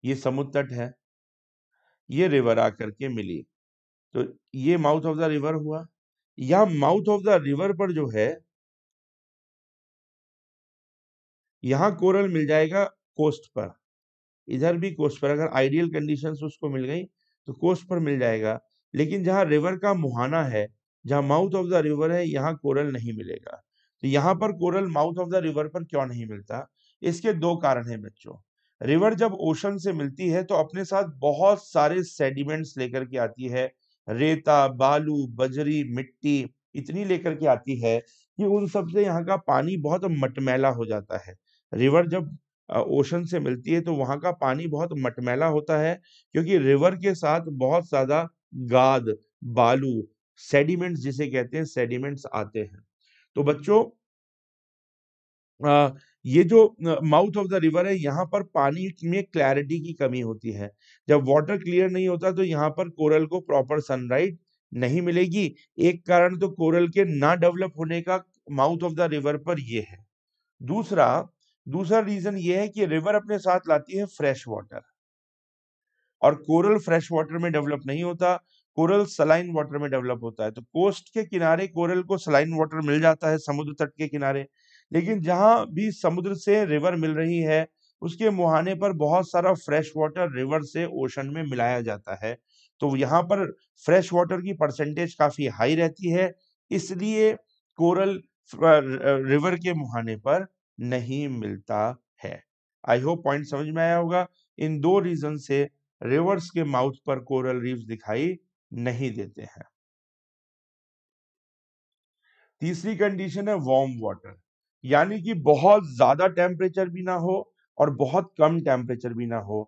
ये समुद्र तट है ये रिवर आकर के मिली तो ये माउथ ऑफ द रिवर हुआ या माउथ ऑफ द रिवर पर जो है यहां कोरल मिल जाएगा कोस्ट पर इधर भी कोस्ट पर अगर आइडियल कंडीशन उसको मिल गई तो कोस्ट पर मिल जाएगा लेकिन जहाँ रिवर का मुहाना है जहाँ माउथ ऑफ द रिवर है यहाँ कोरल नहीं मिलेगा तो यहाँ पर coral mouth of the river पर क्यों नहीं मिलता इसके दो कारण हैं बच्चों रिवर जब ओशन से मिलती है तो अपने साथ बहुत सारे सेडिमेंट्स लेकर के आती है रेता बालू बजरी मिट्टी इतनी लेकर के आती है कि उन सबसे यहाँ का पानी बहुत मटमैला हो जाता है रिवर जब ओशन से मिलती है तो वहाँ का पानी बहुत मटमैला होता है क्योंकि रिवर के साथ बहुत ज़्यादा गाद बालू सेडिमेंट्स जिसे कहते हैं सेडिमेंट्स आते हैं तो बच्चों ये जो माउथ ऑफ द रिवर है यहाँ पर पानी में क्लैरिटी की कमी होती है जब वाटर क्लियर नहीं होता तो यहाँ पर कोरल को प्रॉपर सनराइज नहीं मिलेगी एक कारण तो कोरल के ना डेवलप होने का माउथ ऑफ द रिवर पर यह है दूसरा दूसरा रीजन ये है कि रिवर अपने साथ लाती है फ्रेश वाटर और कोरल फ्रेश वाटर में डेवलप नहीं होता कोरल सलाइन वाटर में डेवलप होता है तो कोस्ट के किनारे कोरल को सलाइन वाटर मिल जाता है समुद्र तट के किनारे लेकिन जहां भी समुद्र से रिवर मिल रही है उसके मुहाने पर बहुत सारा फ्रेश वाटर रिवर से ओशन में मिलाया जाता है तो यहाँ पर फ्रेश वाटर की परसेंटेज काफ़ी हाई रहती है इसलिए कोरल रिवर के मुहाने पर नहीं मिलता है आई होप पॉइंट समझ में आया होगा इन दो रीजन से रिवर्स के माउथ पर कोरल रीफ्स दिखाई नहीं देते हैं तीसरी कंडीशन है वार्म वाटर यानी कि बहुत ज्यादा टेम्परेचर भी ना हो और बहुत कम टेम्परेचर भी ना हो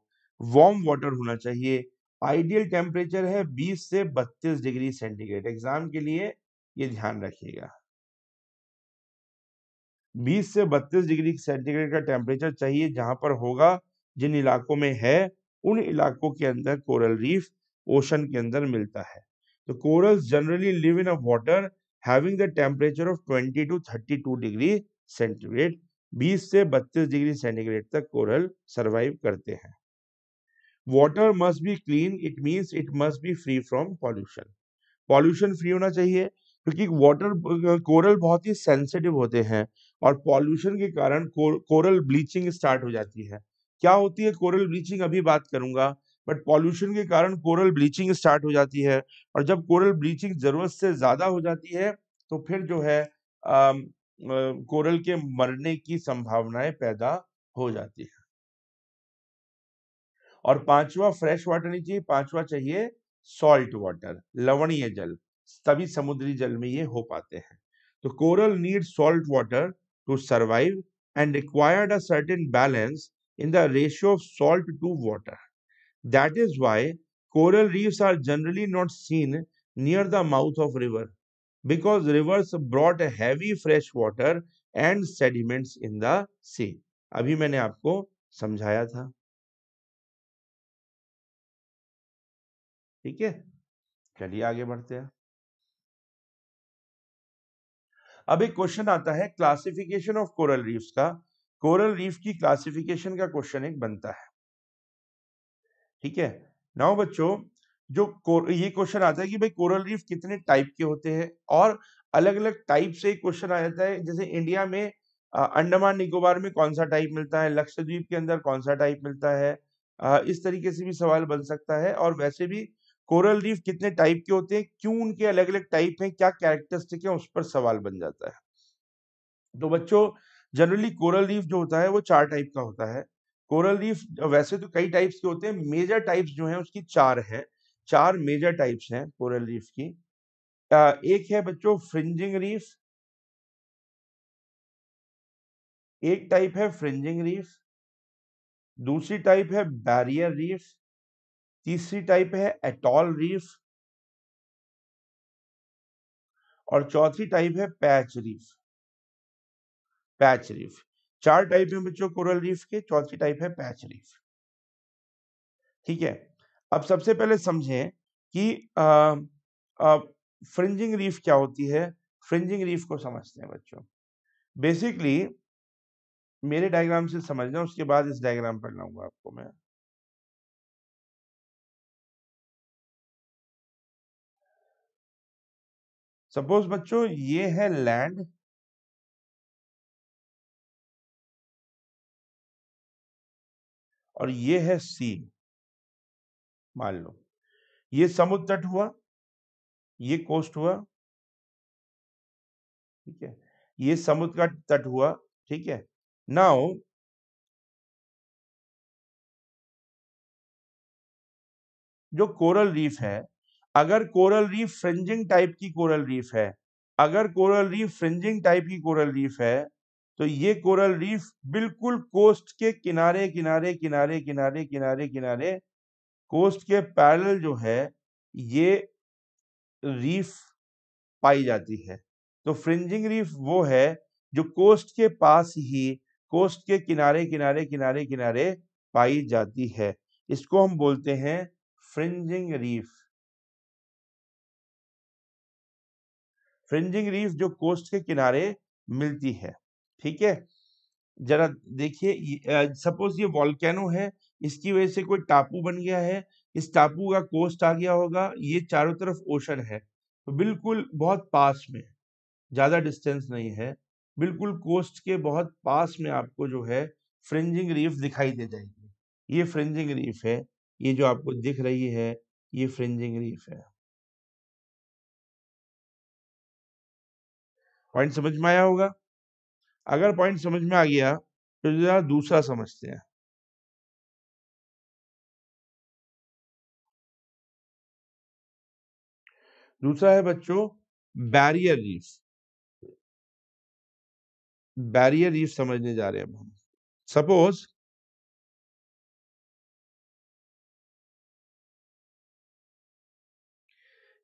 वार्म वाटर होना चाहिए आइडियल टेम्परेचर है 20 से 32 डिग्री सेंटीग्रेड एग्जाम के लिए ये ध्यान रखिएगा 20 से 32 डिग्री सेंटीग्रेड का टेम्परेचर चाहिए जहां पर होगा जिन इलाकों में है उन इलाकों के अंदर कोरल रीफ ओशन के अंदर मिलता है तो coral generally live in a water having the temperature of 20 to 32 degree centigrade 20 से 32 डिग्री सेंटीग्रेड तक कोरल सरवाइव करते हैं water must be clean it means it must be free from pollution pollution free होना चाहिए क्योंकि water coral बहुत ही sensitive होते हैं और पॉल्यूशन के कारण कोरल ब्लीचिंग स्टार्ट हो जाती है क्या होती है कोरल ब्लीचिंग अभी बात करूंगा बट पॉल्यूशन के कारण कोरल ब्लीचिंग स्टार्ट हो जाती है और जब कोरल ब्लीचिंग जरूरत से ज़्यादा हो जाती है तो फिर जो है आ, कोरल के मरने की संभावनाएं पैदा हो जाती है और पांचवा फ्रेश वाटर नहीं चाहिए पांचवा चाहिए सॉल्ट वाटर लवणीय जल सभी समुद्री जल में ये हो पाते हैं तो coral need salt water to survive and required a certain balance in the ratio of salt to water that is why coral reefs are generally not seen near the mouth of river because rivers brought heavy fresh water and sediments in the sea अभी मैंने आपको समझाया था ठीक है चलिए आगे बढ़ते हैं अब एक क्वेश्चन आता है क्लासिफिकेशन ऑफ कोरल रीफ्स का कोरल रीफ की क्लासिफिकेशन का क्वेश्चन एक बनता है ठीक है नौ बच्चों जो ये क्वेश्चन आता है कि भाई कोरल रीफ कितने टाइप के होते हैं और अलग अलग टाइप से क्वेश्चन आ जाता है जैसे इंडिया में अंडमान निकोबार में कौन सा टाइप मिलता है लक्षद्वीप के अंदर कौन सा टाइप मिलता है इस तरीके से भी सवाल बन सकता है और वैसे भी कोरल रीफ कितने टाइप के होते हैं क्यों उनके अलग अलग टाइप हैं क्या कैरेक्टरिस्टिक है उस पर सवाल बन जाता है तो बच्चों जनरली कोरल रीफ जो होता है वो चार टाइप का होता है कोरल रीफ वैसे तो कई टाइप्स के होते हैं मेजर टाइप्स जो हैं उसकी चार है चार मेजर टाइप्स हैं कोरल रीफ की एक है बच्चों फ्रिंजिंग रीफ एक टाइप है फ्रिंजिंग रीफ दूसरी टाइप है बैरियर रीफ तीसरी टाइप है एटॉल रीफ और चौथी टाइप है पैच रीफ पैच रीफ चार टाइप है बच्चों कोरल रीफ के चौथी टाइप है पैच रीफ ठीक है अब सबसे पहले समझें कि फ्रिंजिंग रीफ क्या होती है फ्रिंजिंग रीफ को समझते हैं बच्चों बेसिकली मेरे डायग्राम से समझना उसके बाद इस डायग्राम पर लाऊंगा आपको मैं सपोज बच्चों ये है लैंड और ये है सी मान लो ये समुद्र तट हुआ ये कोस्ट हुआ ठीक है ये समुद्र का तट हुआ ठीक है नाउ जो कोरल रीफ है अगर कोरल रीफ फ्रिंजिंग टाइप की कोरल रीफ है अगर कोरल रीफ फ्रिंजिंग टाइप की कोरल रीफ है तो ये कोरल रीफ बिल्कुल कोस्ट के किनारे किनारे किनारे किनारे किनारे किनारे कोस्ट के पैरल जो है ये रीफ पाई जाती है तो फ्रिंजिंग रीफ वो है जो कोस्ट के पास ही कोस्ट के किनारे किनारे किनारे किनारे पाई जाती है इसको हम बोलते हैं फ्रिंजिंग रीफ फ्रिंजिंग रीफ जो कोस्ट के किनारे मिलती है ठीक है जरा देखिए सपोज ये वॉल्केनो है इसकी वजह से कोई टापू बन गया है इस टापू का कोस्ट आ गया होगा ये चारों तरफ ओशन है तो बिल्कुल बहुत पास में ज़्यादा डिस्टेंस नहीं है बिल्कुल कोस्ट के बहुत पास में आपको जो है फ्रिंजिंग रीफ दिखाई दे जाएगी ये फ्रिंजिंग रीफ है ये जो आपको दिख रही है ये फ्रिंजिंग रीफ है पॉइंट समझ में आया होगा अगर पॉइंट समझ में आ गया तो जरा दूसरा समझते हैं दूसरा है बच्चों बैरियर रीफ बैरियर रीफ समझने जा रहे हैं हम सपोज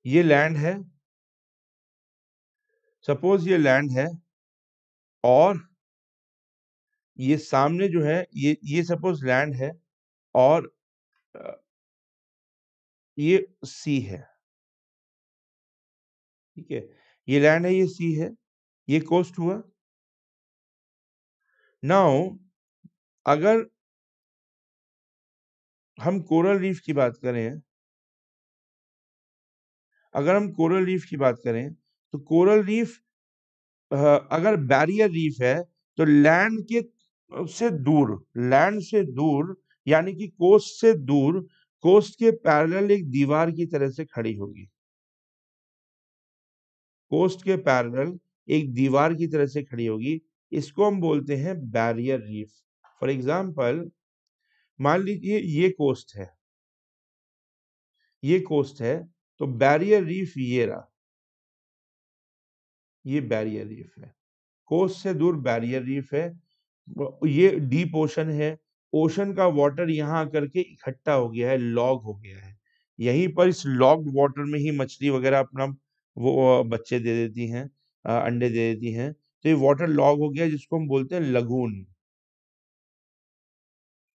ये लैंड है सपोज ये लैंड है और ये सामने जो है ये ये सपोज लैंड है और ये सी है ठीक है ये लैंड है ये सी है ये कोस्ट हुआ नाउ अगर हम कोरल रीफ की बात करें अगर हम कोरल रीफ की बात करें तो कोरल रीफ अगर बैरियर रीफ है तो लैंड के से दूर लैंड से दूर यानी कि कोस्ट से दूर कोस्ट के पैरेलल एक दीवार की तरह से खड़ी होगी कोस्ट के पैरेलल एक दीवार की तरह से खड़ी होगी इसको हम बोलते हैं बैरियर रीफ फॉर एग्जाम्पल मान लीजिए ये कोस्ट है ये कोस्ट है तो बैरियर रीफ ये रहा ये बैरियर रीफ है कोस्ट से दूर बैरियर रीफ है ये डीप ओशन है ओशन का वाटर यहाँ आकर के इकट्ठा हो गया है लॉग हो गया है यहीं पर इस लॉग वाटर में ही मछली वगैरह अपना वो बच्चे दे देती हैं अंडे दे देती हैं तो ये वाटर लॉग हो गया जिसको हम बोलते हैं लगून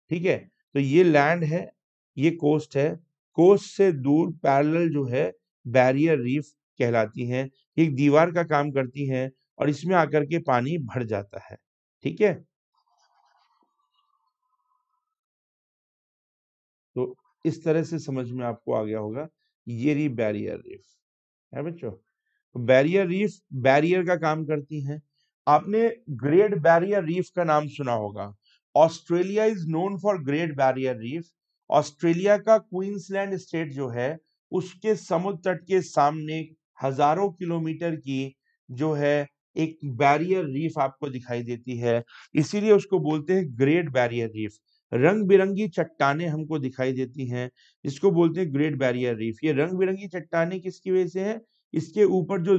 ठीक है तो ये लैंड है ये कोस्ट है कोस्ट से दूर पैरेलल जो है बैरियर रीफ कहलाती हैं एक दीवार का काम करती हैं और इसमें आकर के पानी भर जाता है ठीक है तो इस तरह से समझ में आपको आ गया होगा ये रही बैरियर रीफ है बच्चों तो बैरियर रीफ बैरियर का काम करती हैं आपने ग्रेट बैरियर रीफ का नाम सुना होगा Australia is known for Great Barrier Reef Australia का क्वींसलैंड स्टेट जो है उसके समुद्र तट के सामने हजारों किलोमीटर की जो है एक बैरियर रीफ आपको दिखाई देती है इसीलिए उसको बोलते हैं ग्रेट बैरियर रीफ रंग बिरंगी चट्टाने हमको दिखाई देती हैं इसको बोलते हैं ग्रेट बैरियर रीफ ये रंग बिरंगी चट्टाने किसकी वजह से है इसके ऊपर जो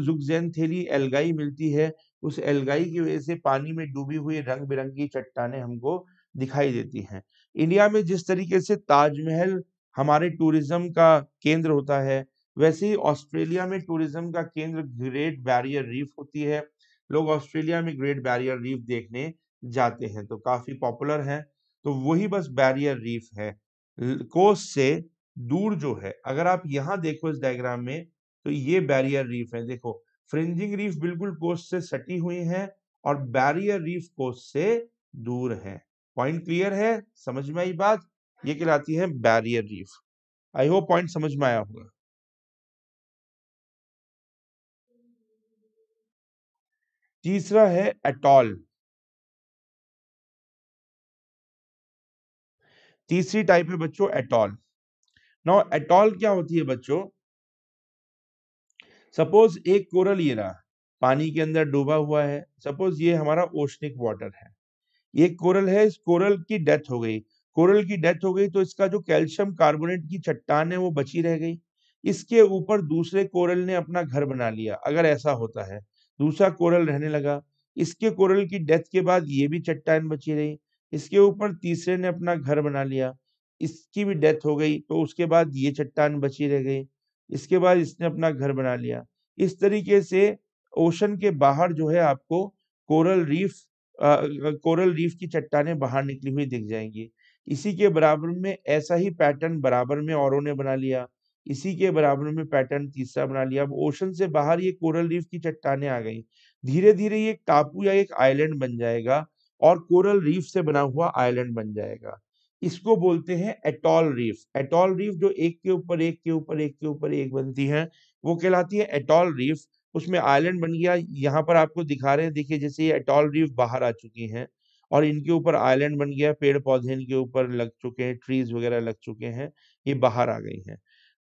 थेली एलगाई मिलती है उस एलगाई की वजह से पानी में डूबी हुई रंग बिरंगी चट्टाने हमको दिखाई देती हैं इंडिया में जिस तरीके से ताजमहल हमारे टूरिज्म का केंद्र होता है वैसे ही ऑस्ट्रेलिया में टूरिज्म का केंद्र ग्रेट बैरियर रीफ होती है लोग ऑस्ट्रेलिया में ग्रेट बैरियर रीफ देखने जाते हैं तो काफी पॉपुलर है तो वही बस बैरियर रीफ है कोस्ट से दूर जो है अगर आप यहाँ देखो इस डायग्राम में तो ये बैरियर रीफ है देखो फ्रिंजिंग रीफ बिल्कुल कोस्ट से सटी हुई है और बैरियर रीफ कोस्ट से दूर है पॉइंट क्लियर है समझ में आई बात ये कहलाती है barrier reef I hope point समझ में आया होगा तीसरा है एटॉल तीसरी टाइप है बच्चों एटॉल नाउ एटॉल क्या होती है बच्चों सपोज एक कोरल ये रहा पानी के अंदर डूबा हुआ है सपोज ये हमारा ओशनिक वाटर है ये कोरल है इस कोरल की डेथ हो गई कोरल की डेथ हो गई तो इसका जो कैल्शियम कार्बोनेट की चट्टान है वो बची रह गई इसके ऊपर दूसरे कोरल ने अपना घर बना लिया अगर ऐसा होता है दूसरा कोरल रहने लगा इसके कोरल की डेथ के बाद ये भी चट्टान बची रही इसके ऊपर तीसरे ने अपना घर बना लिया इसकी भी डेथ हो गई तो उसके बाद ये चट्टान बची रह गई इसके बाद इसने अपना घर बना लिया इस तरीके से ओशन के बाहर जो है आपको कोरल रीफ आ, कोरल रीफ की चट्टाने बाहर निकली हुई दिख जाएंगी इसी के बराबर में ऐसा ही पैटर्न बराबर में औरों ने बना लिया इसी के बराबर में पैटर्न तीसरा बना लिया अब ओशन से बाहर ये कोरल रीफ की चट्टाने आ गई धीरे धीरे ये टापू या एक आइलैंड बन जाएगा और कोरल रीफ से बना हुआ आइलैंड बन जाएगा इसको बोलते हैं एटॉल रीफ एटॉल रीफ जो एक के ऊपर एक के ऊपर एक के ऊपर एक बनती है वो कहलाती है एटॉल रीफ उसमें आइलैंड बन गया यहाँ पर आपको दिखा रहे हैं देखिए जैसे ये एटॉल रीफ बाहर आ चुकी हैं और इनके ऊपर आइलैंड बन गया पेड़ पौधे इनके ऊपर लग चुके हैं ट्रीज वगैरह लग चुके हैं ये बाहर आ गई हैं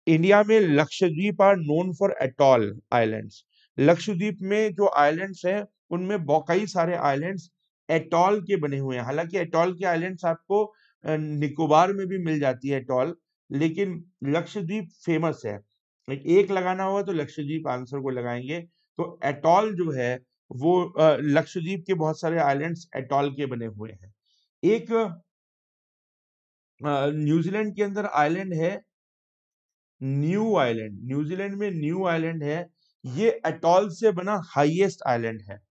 इंडिया में Lakshadweep are known for atoll islands Lakshadweep में जो आइलैंड्स हैं उनमें कई सारे आइलैंड्स एटॉल के बने हुए हैं हालांकि एटॉल के आइलैंड्स आपको निकोबार में भी मिल जाती है एटॉल लेकिन लक्षद्वीप फेमस है एक लगाना हुआ तो लक्षद्वीप आंसर को लगाएंगे तो एटॉल जो है वो लक्षद्वीप के बहुत सारे आइलैंड्स एटॉल के बने हुए हैं एक न्यूजीलैंड के अंदर आइलैंड है न्यू आइलैंड न्यूजीलैंड में न्यू आइलैंड है ये एटॉल से बना हाईएस्ट आइलैंड है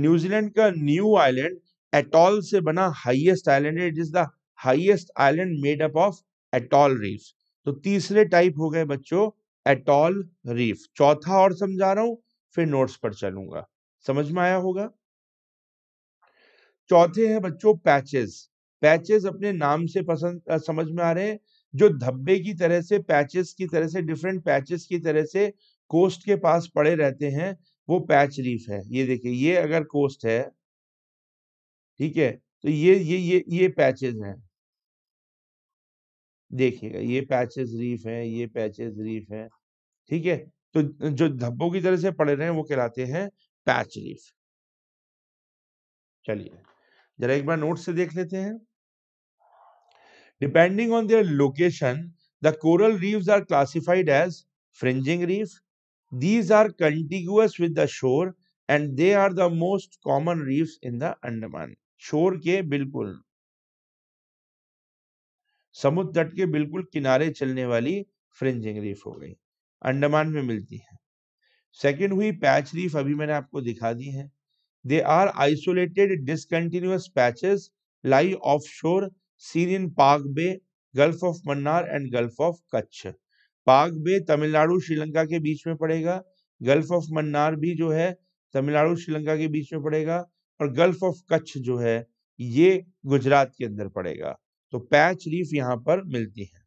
न्यूजीलैंड का न्यू आइलैंड एटॉल से बना हाईएस्ट आइलैंड है it is the highest island made up of atoll reef तो तीसरे टाइप हो गए बच्चों एटॉल रीफ चौथा और समझा रहा हूं फिर नोट्स पर चलूंगा समझ में आया होगा चौथे है बच्चों पैचेस पैचेस अपने नाम से पसंद आ, समझ में आ रहे हैं जो धब्बे की तरह से पैचेस की तरह से डिफरेंट पैचेस की तरह से कोस्ट के पास पड़े रहते हैं वो पैच रीफ है ये देखिए ये अगर कोस्ट है ठीक है तो ये ये ये ये पैचेस हैं देखिएगा ये पैचेस रीफ हैं ये पैचेस रीफ हैं ठीक है तो जो धब्बों की तरह से पड़े रहे हैं वो कहलाते हैं पैच रीफ चलिए जरा एक बार नोट से देख लेते हैं Depending on their location, the coral reefs are classified as fringing reef. These are contiguous with the shore and they are the most common reefs in the Andaman. shore ke bilkul समुद्र तट के बिल्कुल किनारे चलने वाली fringing reef हो गई अंडमान में मिलती है सेकेंड हुई पैच रीफ अभी मैंने आपको दिखा दी है they are isolated discontinuous patches lie off shore सीरियन Palk bay gulf of Mannar and gulf of Kutch Palk bay Tamil Nadu Sri Lanka के बीच में पड़ेगा गल्फ ऑफ मन्नार भी जो है तमिलनाडु श्रीलंका के बीच में पड़ेगा और गल्फ ऑफ कच्छ जो है ये गुजरात के अंदर पड़ेगा तो पैच रीफ यहाँ पर मिलती है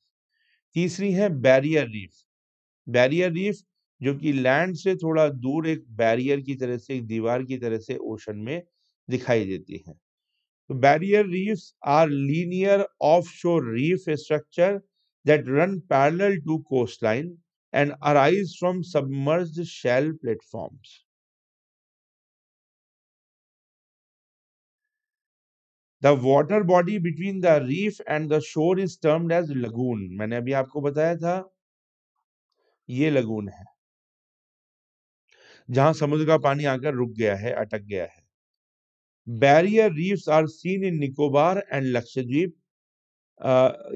तीसरी है बैरियर रीफ बैरियर रीफ जो कि लैंड से थोड़ा दूर एक बैरियर की तरह से एक दीवार की तरह से ओशन में दिखाई देती है barrier reef are linear off shore reef structure that run parallel to coast line and arise from submerge shelf platform the water body between the reef and the shore is termed as lagoon मैंने अभी आपको बताया था ये lagoon है जहां समुद्र का पानी आकर रुक गया है अटक गया है barrier reefs are seen in Nicobar and Lakshadweep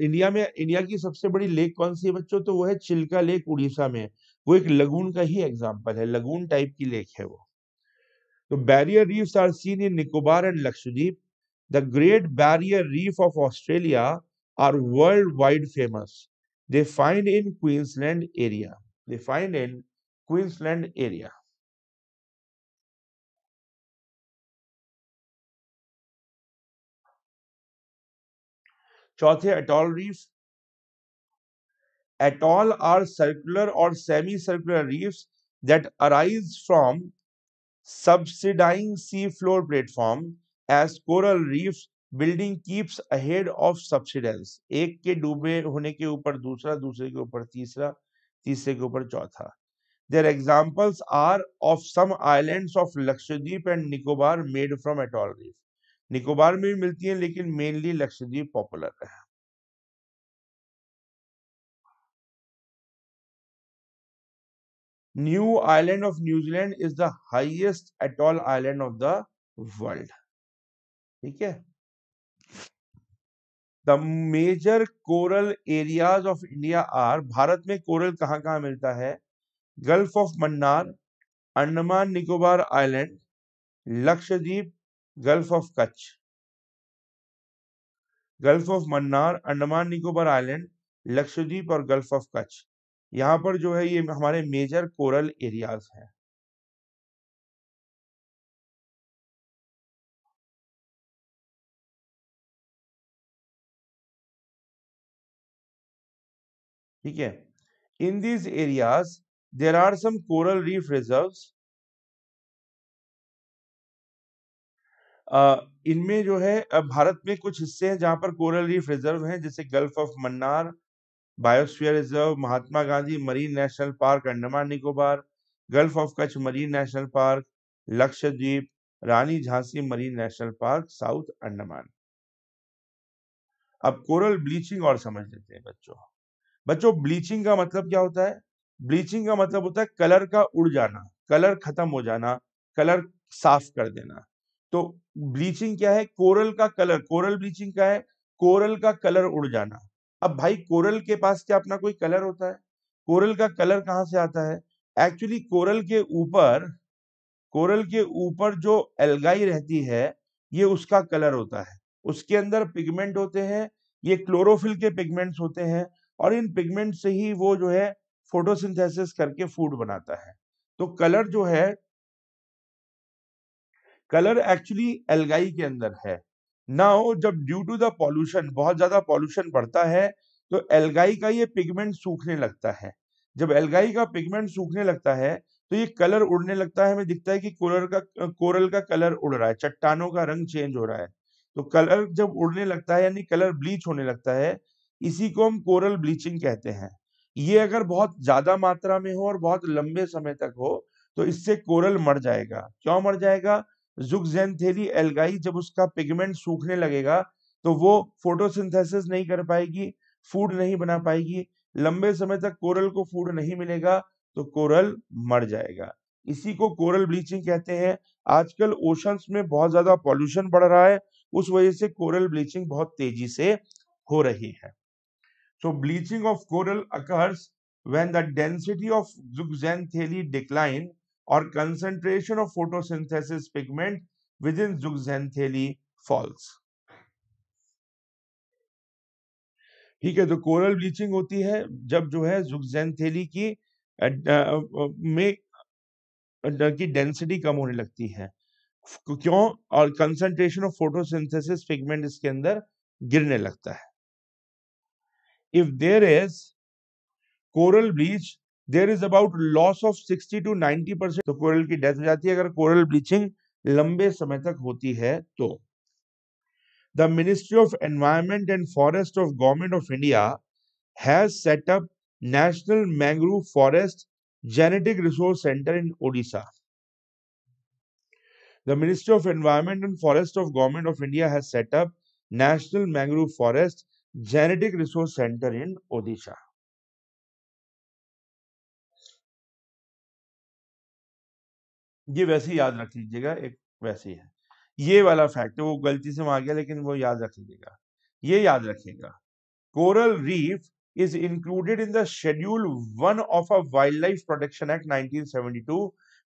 India में इंडिया की सबसे बड़ी लेक कौन सी है बच्चों तो वो है चिल्का लेक उड़ीसा में वो एक लगून का ही एग्जाम्पल है लगून टाइप की लेक है वो तो barrier reefs are seen in Nicobar and Lakshadweep the Great Barrier Reef of Australia are world wide famous they find in Queensland area they find in Queensland area चौथे atoll reef atoll are circular और semi circular reef that arise from subsiding sea floor platform as coral reef building keeps ahead of subsidence एक के डूबे होने के ऊपर दूसरा दूसरे के ऊपर तीसरा तीसरे के ऊपर चौथा there examples are of some island of Lakshadweep and Nicobar made from atoll reef Nicobar में भी मिलती हैं लेकिन मेनली लक्षद्वीप पॉपुलर है new island of New Zealand is the highest atoll island of the world ठीक है the major coral areas of India are Bharat में coral कहां कहां मिलता है Gulf of Mannar Andaman Nicobar island Lakshadweep Gulf of Kutch Gulf of Mannar Andaman Nicobar island Lakshadweep और गल्फ ऑफ कच्छ यहां पर जो है ये हमारे मेजर कोरल एरियाज हैं ठीक है in these areas there are some coral reef reserves इनमें जो है भारत में कुछ हिस्से हैं जहां पर कोरल रीफ रिजर्व हैं जैसे Gulf of Mannar Biosphere Reserve Mahatma Gandhi Marine National Park Andaman Nicobar Gulf of Kutch Marine National Park Lakshadweep Rani Jhansi Marine National Park South Andaman अब कोरल ब्लीचिंग और समझ लेते हैं बच्चों बच्चों ब्लीचिंग का मतलब क्या होता है ब्लीचिंग का मतलब होता है कलर का उड़ जाना कलर खत्म हो जाना कलर साफ कर देना तो ब्लीचिंग क्या है कोरल का कलर कोरल ब्लीचिंग क्या है कोरल का कलर उड़ जाना अब भाई कोरल के पास क्या अपना कोई कलर होता है कोरल का कलर कहां से आता है एक्चुअली कोरल के ऊपर कोरल के ऊपर जो एलगाई रहती है ये उसका कलर होता है उसके अंदर पिगमेंट होते हैं ये क्लोरोफिल के पिगमेंट्स होते हैं और इन पिगमेंट से ही वो जो है फोटोसिंथेसिस करके फूड बनाता है तो कलर जो है कलर एक्चुअली एलगाई के अंदर है नाउ जब ड्यू टू द पॉल्यूशन बहुत ज्यादा पॉल्यूशन बढ़ता है तो एलगाई का ये पिगमेंट सूखने लगता है जब एलगाई का पिगमेंट सूखने लगता है तो ये कलर उड़ने लगता है हमें दिखता है कि कोरल का कोरल का कलर उड़ रहा है चट्टानों का रंग चेंज हो रहा है तो कलर जब उड़ने लगता है यानी कलर ब्लीच होने लगता है इसी को हम कोरल ब्लीचिंग कहते हैं ये अगर बहुत ज्यादा मात्रा में हो और बहुत लंबे समय तक हो तो इससे कोरल मर जाएगा क्यों मर जाएगा जुगजेंथेरी एल्गाई जब उसका पिगमेंट सूखने लगेगा तो वो फोटोसिंथेसिस नहीं कर पाएगी फूड नहीं बना पाएगी लंबे समय तक कोरल को फूड नहीं मिलेगा तो कोरल मर जाएगा इसी को कोरल ब्लीचिंग कहते हैं आजकल ओशंस में बहुत ज्यादा पॉल्यूशन बढ़ रहा है उस वजह से कोरल ब्लीचिंग बहुत तेजी से हो रही है so bleaching of coral occurs when the density of zooxanthellae decline concentration of photosynthesis pigment within zooxanthellae falls ठीक है तो कोरल ब्लीचिंग होती है जब जो है जुगजेंथेली की में की डेंसिटी कम होने लगती है क्यों और कंसंट्रेशन ऑफ फोटोसिंथेसिस पिगमेंट इसके अंदर गिरने लगता है if there is coral bleach there is about loss of 60 to 90 percent तो कोरल की डेथ हो जाती है अगर कोरल ब्लीचिंग लंबे समय तक होती है तो the Ministry of Environment and Forest of Government of India has set up National Mangrove Forest Genetic Resource Centre in Odisha The Ministry of Environment and Forest of Government of India has set up National Mangrove Forest Genetic Resource Center in Odisha. ये वैसे याद रख लीजिएगा एक वैसे है ये वाला फैक्ट है वो गलती से मार गया लेकिन वो याद रख लीजिएगा ये याद रखिएगा coral reef is is included in the Schedule 1 of a Wildlife Protection Act 1972,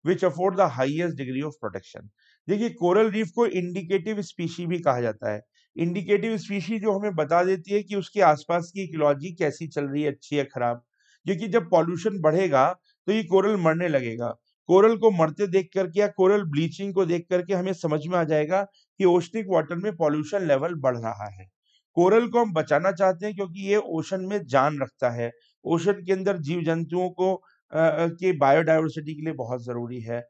which afford the highest degree of protection देखिए कोरल रीफ को इंडिकेटिव स्पीशी भी कहा जाता है इंडिकेटिव स्पीशी जो हमें बता देती है कि उसके आसपास की इकोलॉजी कैसी चल रही है अच्छी है खराब क्योंकि जब पॉल्यूशन बढ़ेगा तो ये कोरल मरने लगेगा कोरल को मरते देख करके या कोरल ब्लीचिंग को देख करके हमें समझ में आ जाएगा कि ओशनिक वाटर में पॉल्यूशन लेवल बढ़ रहा है कोरल को हम बचाना चाहते हैं क्योंकि ये ओशन में जान रखता है ओशन के अंदर जीव जंतुओं को के बायोडाइवर्सिटी के लिए बहुत ज़रूरी है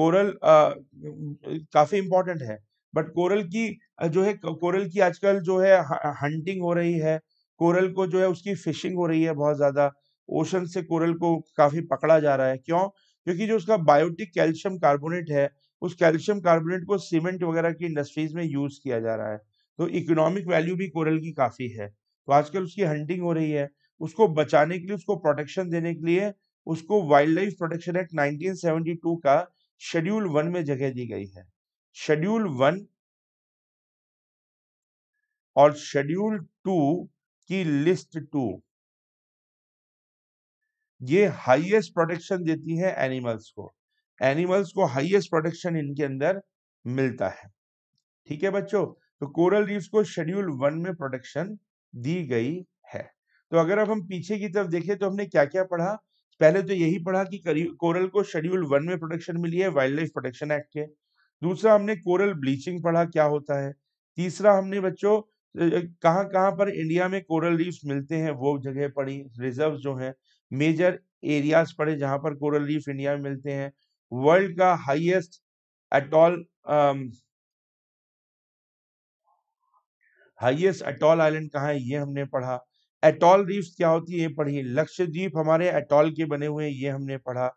कोरल काफ़ी इम्पोर्टेंट है बट कोरल की जो है कोरल की आजकल जो है हंटिंग हो रही है कोरल को जो है उसकी फिशिंग हो रही है बहुत ज़्यादा ओशन से कोरल को काफ़ी पकड़ा जा रहा है क्यों क्योंकि जो उसका बायोटिक कैल्शियम कार्बोनेट है उस कैल्शियम कार्बोनेट को सीमेंट वगैरह की इंडस्ट्रीज में यूज किया जा रहा है तो इकोनॉमिक वैल्यू भी कोरल की काफी है तो आजकल उसकी हंटिंग हो रही है उसको बचाने के लिए उसको प्रोटेक्शन देने के लिए उसको वाइल्ड लाइफ प्रोटेक्शन एक्ट 1972 का शेड्यूल वन में जगह दी गई है शेड्यूल वन और शेड्यूल टू की लिस्ट टू ये हाईएस्ट प्रोटेक्शन देती है एनिमल्स को एनिमल्स को हाईएस्ट प्रोटेक्शन इनके अंदर मिलता है ठीक है बच्चों तो कोरल रीफ्स को शेड्यूल वन में प्रोटेक्शन दी गई है तो अगर अब हम पीछे की तरफ देखें तो हमने क्या क्या पढ़ा पहले तो यही पढ़ा कि कोरल को शेड्यूल वन में प्रोटेक्शन मिली है वाइल्ड लाइफ प्रोटेक्शन एक्ट के दूसरा हमने कोरल ब्लीचिंग पढ़ा क्या होता है तीसरा हमने बच्चों कहां कहां पर इंडिया में कोरल रीफ्स मिलते हैं वो जगह पढ़ी रिजर्व जो है मेजर एरियाज पड़े जहां पर कोरल रीफ इंडिया में मिलते हैं वर्ल्ड का highest atoll highest atoll island कहाँ है ये हमने पढ़ा एटॉल रीफ क्या होती है ये पढ़ी लक्षद्वीप हमारे एटॉल के बने हुए ये हमने पढ़ा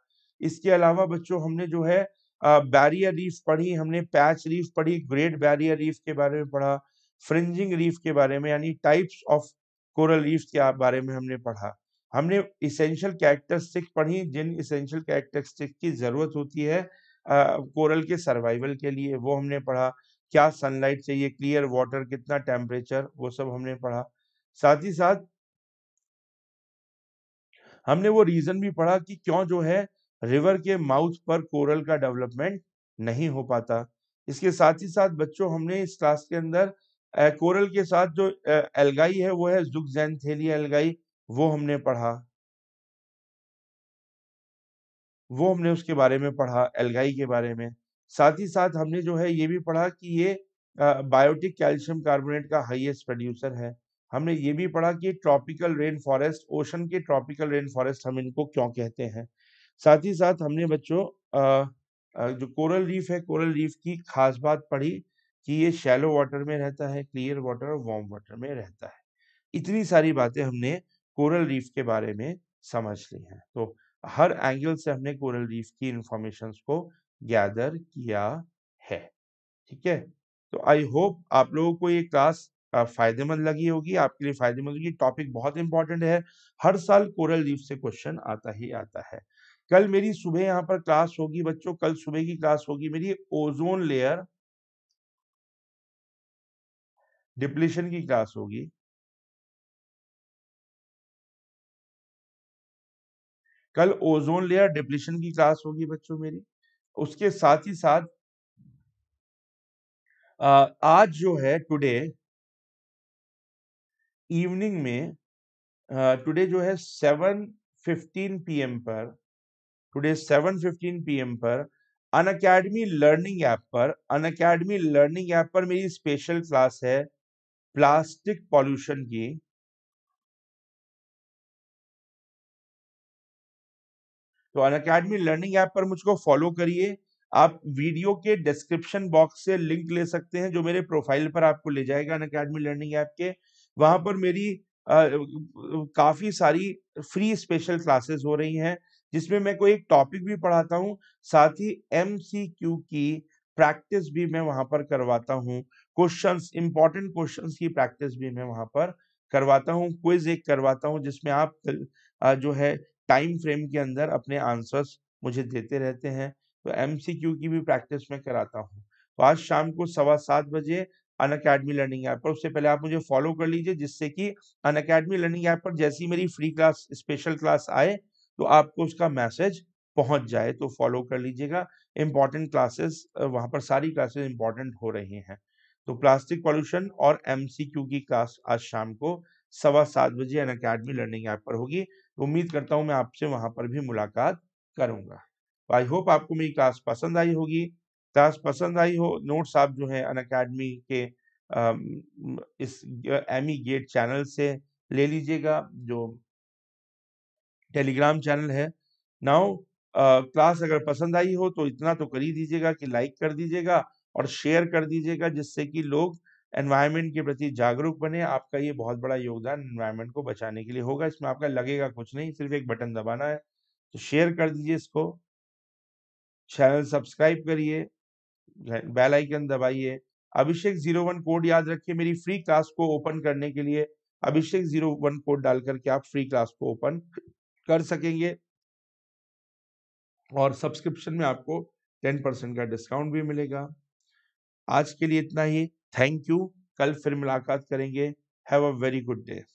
इसके अलावा बच्चों हमने जो है बैरियर रीफ पढ़ी हमने पैच रीफ पढ़ी ग्रेट बैरियर रीफ के बारे में पढ़ा फ्रिंजिंग रीफ के बारे में यानी टाइप्स ऑफ कोरल रीफ के बारे में हमने पढ़ा हमने इसेंशियल कैरेक्टरिस्टिक पढ़ी जिन इसेंशियल कैरेक्टरिस्टिक की ज़रूरत होती है आ, कोरल के सर्वाइवल के लिए वो हमने पढ़ा क्या सनलाइट चाहिए क्लियर वाटर कितना टेम्परेचर वो सब हमने पढ़ा साथ ही साथ हमने वो रीज़न भी पढ़ा कि क्यों जो है रिवर के माउथ पर कोरल का डेवलपमेंट नहीं हो पाता इसके साथ ही साथ बच्चों हमने इस क्लास के अंदर कोरल के साथ जो एलगाई है वो है थेली एलगाई वो हमने पढ़ा वो हमने उसके बारे में पढ़ा एल्गाई के बारे में साथ ही साथ हमने जो है ये भी पढ़ा कि ये बायोटिक कैल्शियम कार्बोनेट का हाईएस्ट प्रोड्यूसर है हमने ये भी पढ़ा कि ट्रॉपिकल रेन फॉरेस्ट ओशन के ट्रॉपिकल रेन फॉरेस्ट हम इनको क्यों कहते हैं साथ ही साथ हमने बच्चों जो कोरल रीफ है कोरल रीफ की खास बात पढ़ी कि ये शैलो वाटर में रहता है क्लियर वाटर और वार्म वाटर में रहता है इतनी सारी बातें हमने कोरल रीफ के बारे में समझ ली है तो हर एंगल से हमने कोरल रीफ की इंफॉर्मेशन को गैदर किया है ठीक है तो आई होप आप लोगों को ये क्लास फायदेमंद लगी होगी आपके लिए फायदेमंद होगी टॉपिक बहुत इंपॉर्टेंट है हर साल कोरल रीफ से क्वेश्चन आता ही आता है कल मेरी सुबह यहाँ पर क्लास होगी बच्चों कल सुबह की क्लास होगी मेरी ओजोन लेयर डिप्लेशन की क्लास होगी कल ओजोन लेयर डिप्लीशन की क्लास होगी बच्चों मेरी उसके साथ ही साथ आज जो है टुडे इवनिंग में टुडे जो है सेवन फिफ्टीन पीएम पर टुडे सेवन फिफ्टीन पीएम पर अन अकेडमी लर्निंग ऐप पर अन अकेडमी लर्निंग ऐप पर मेरी स्पेशल क्लास है प्लास्टिक पॉल्यूशन की तो अन अकेडमी लर्निंग ऐप पर मुझको फॉलो करिए आप वीडियो के डिस्क्रिप्शन बॉक्स से लिंक ले सकते हैं जो मेरे प्रोफाइल पर आपको ले जाएगा अन अकेडमी लर्निंग ऐप के वहां पर मेरी आ, काफ़ी सारी फ्री स्पेशल क्लासेस हो रही हैं जिसमें मैं कोई एक टॉपिक भी पढ़ाता हूँ साथ ही एम की प्रैक्टिस भी मैं वहां पर करवाता हूँ क्वेश्चन इंपॉर्टेंट क्वेश्चन की प्रैक्टिस भी मैं वहां पर करवाता हूँ क्विज एक करवाता हूँ जिसमें आप जो है टाइम फ्रेम के अंदर अपने आंसर्स मुझे देते रहते हैं तो एम की भी प्रैक्टिस मैं कराता हूँ तो आज शाम को सवा सात बजे अन अकेडमी लर्निंग ऐप पर उससे पहले आप मुझे फॉलो कर लीजिए जिससे कि अन अकेडमी लर्निंग ऐप पर जैसी मेरी फ्री क्लास स्पेशल क्लास आए तो आपको उसका मैसेज पहुंच जाए तो फॉलो कर लीजिएगा इंपॉर्टेंट क्लासेस वहां पर सारी क्लासेस इंपॉर्टेंट हो रही हैं तो प्लास्टिक पॉल्यूशन और एम की क्लास आज शाम को सवा सात बजे अन अकेडमी लर्निंग ऐप पर होगी तो उम्मीद करता हूं मैं आपसे वहां पर भी मुलाकात करूंगा तो आई होप आपको मेरी क्लास पसंद आई होगी क्लास पसंद आई हो नोट्स आप जो है अन अकेडमी के इस एम ई गेट चैनल से ले लीजिएगा जो टेलीग्राम चैनल है नाउ क्लास अगर पसंद आई हो तो इतना तो कर ही दीजिएगा कि लाइक कर दीजिएगा और शेयर कर दीजिएगा जिससे कि लोग एनवायरनमेंट के प्रति जागरूक बने आपका ये बहुत बड़ा योगदान एनवायरनमेंट को बचाने के लिए होगा इसमें आपका लगेगा कुछ नहीं सिर्फ एक बटन दबाना है तो शेयर कर दीजिए इसको चैनल सब्सक्राइब करिए बेल आइकन दबाइए अभिषेक जीरो वन कोड याद रखिए मेरी फ्री क्लास को ओपन करने के लिए अभिषेक जीरो वन कोड डाल करके आप फ्री क्लास को ओपन कर सकेंगे और सब्सक्रिप्शन में आपको टेन परसेंट का डिस्काउंट भी मिलेगा आज के लिए इतना ही थैंक यू कल फिर मुलाकात करेंगे have a very good day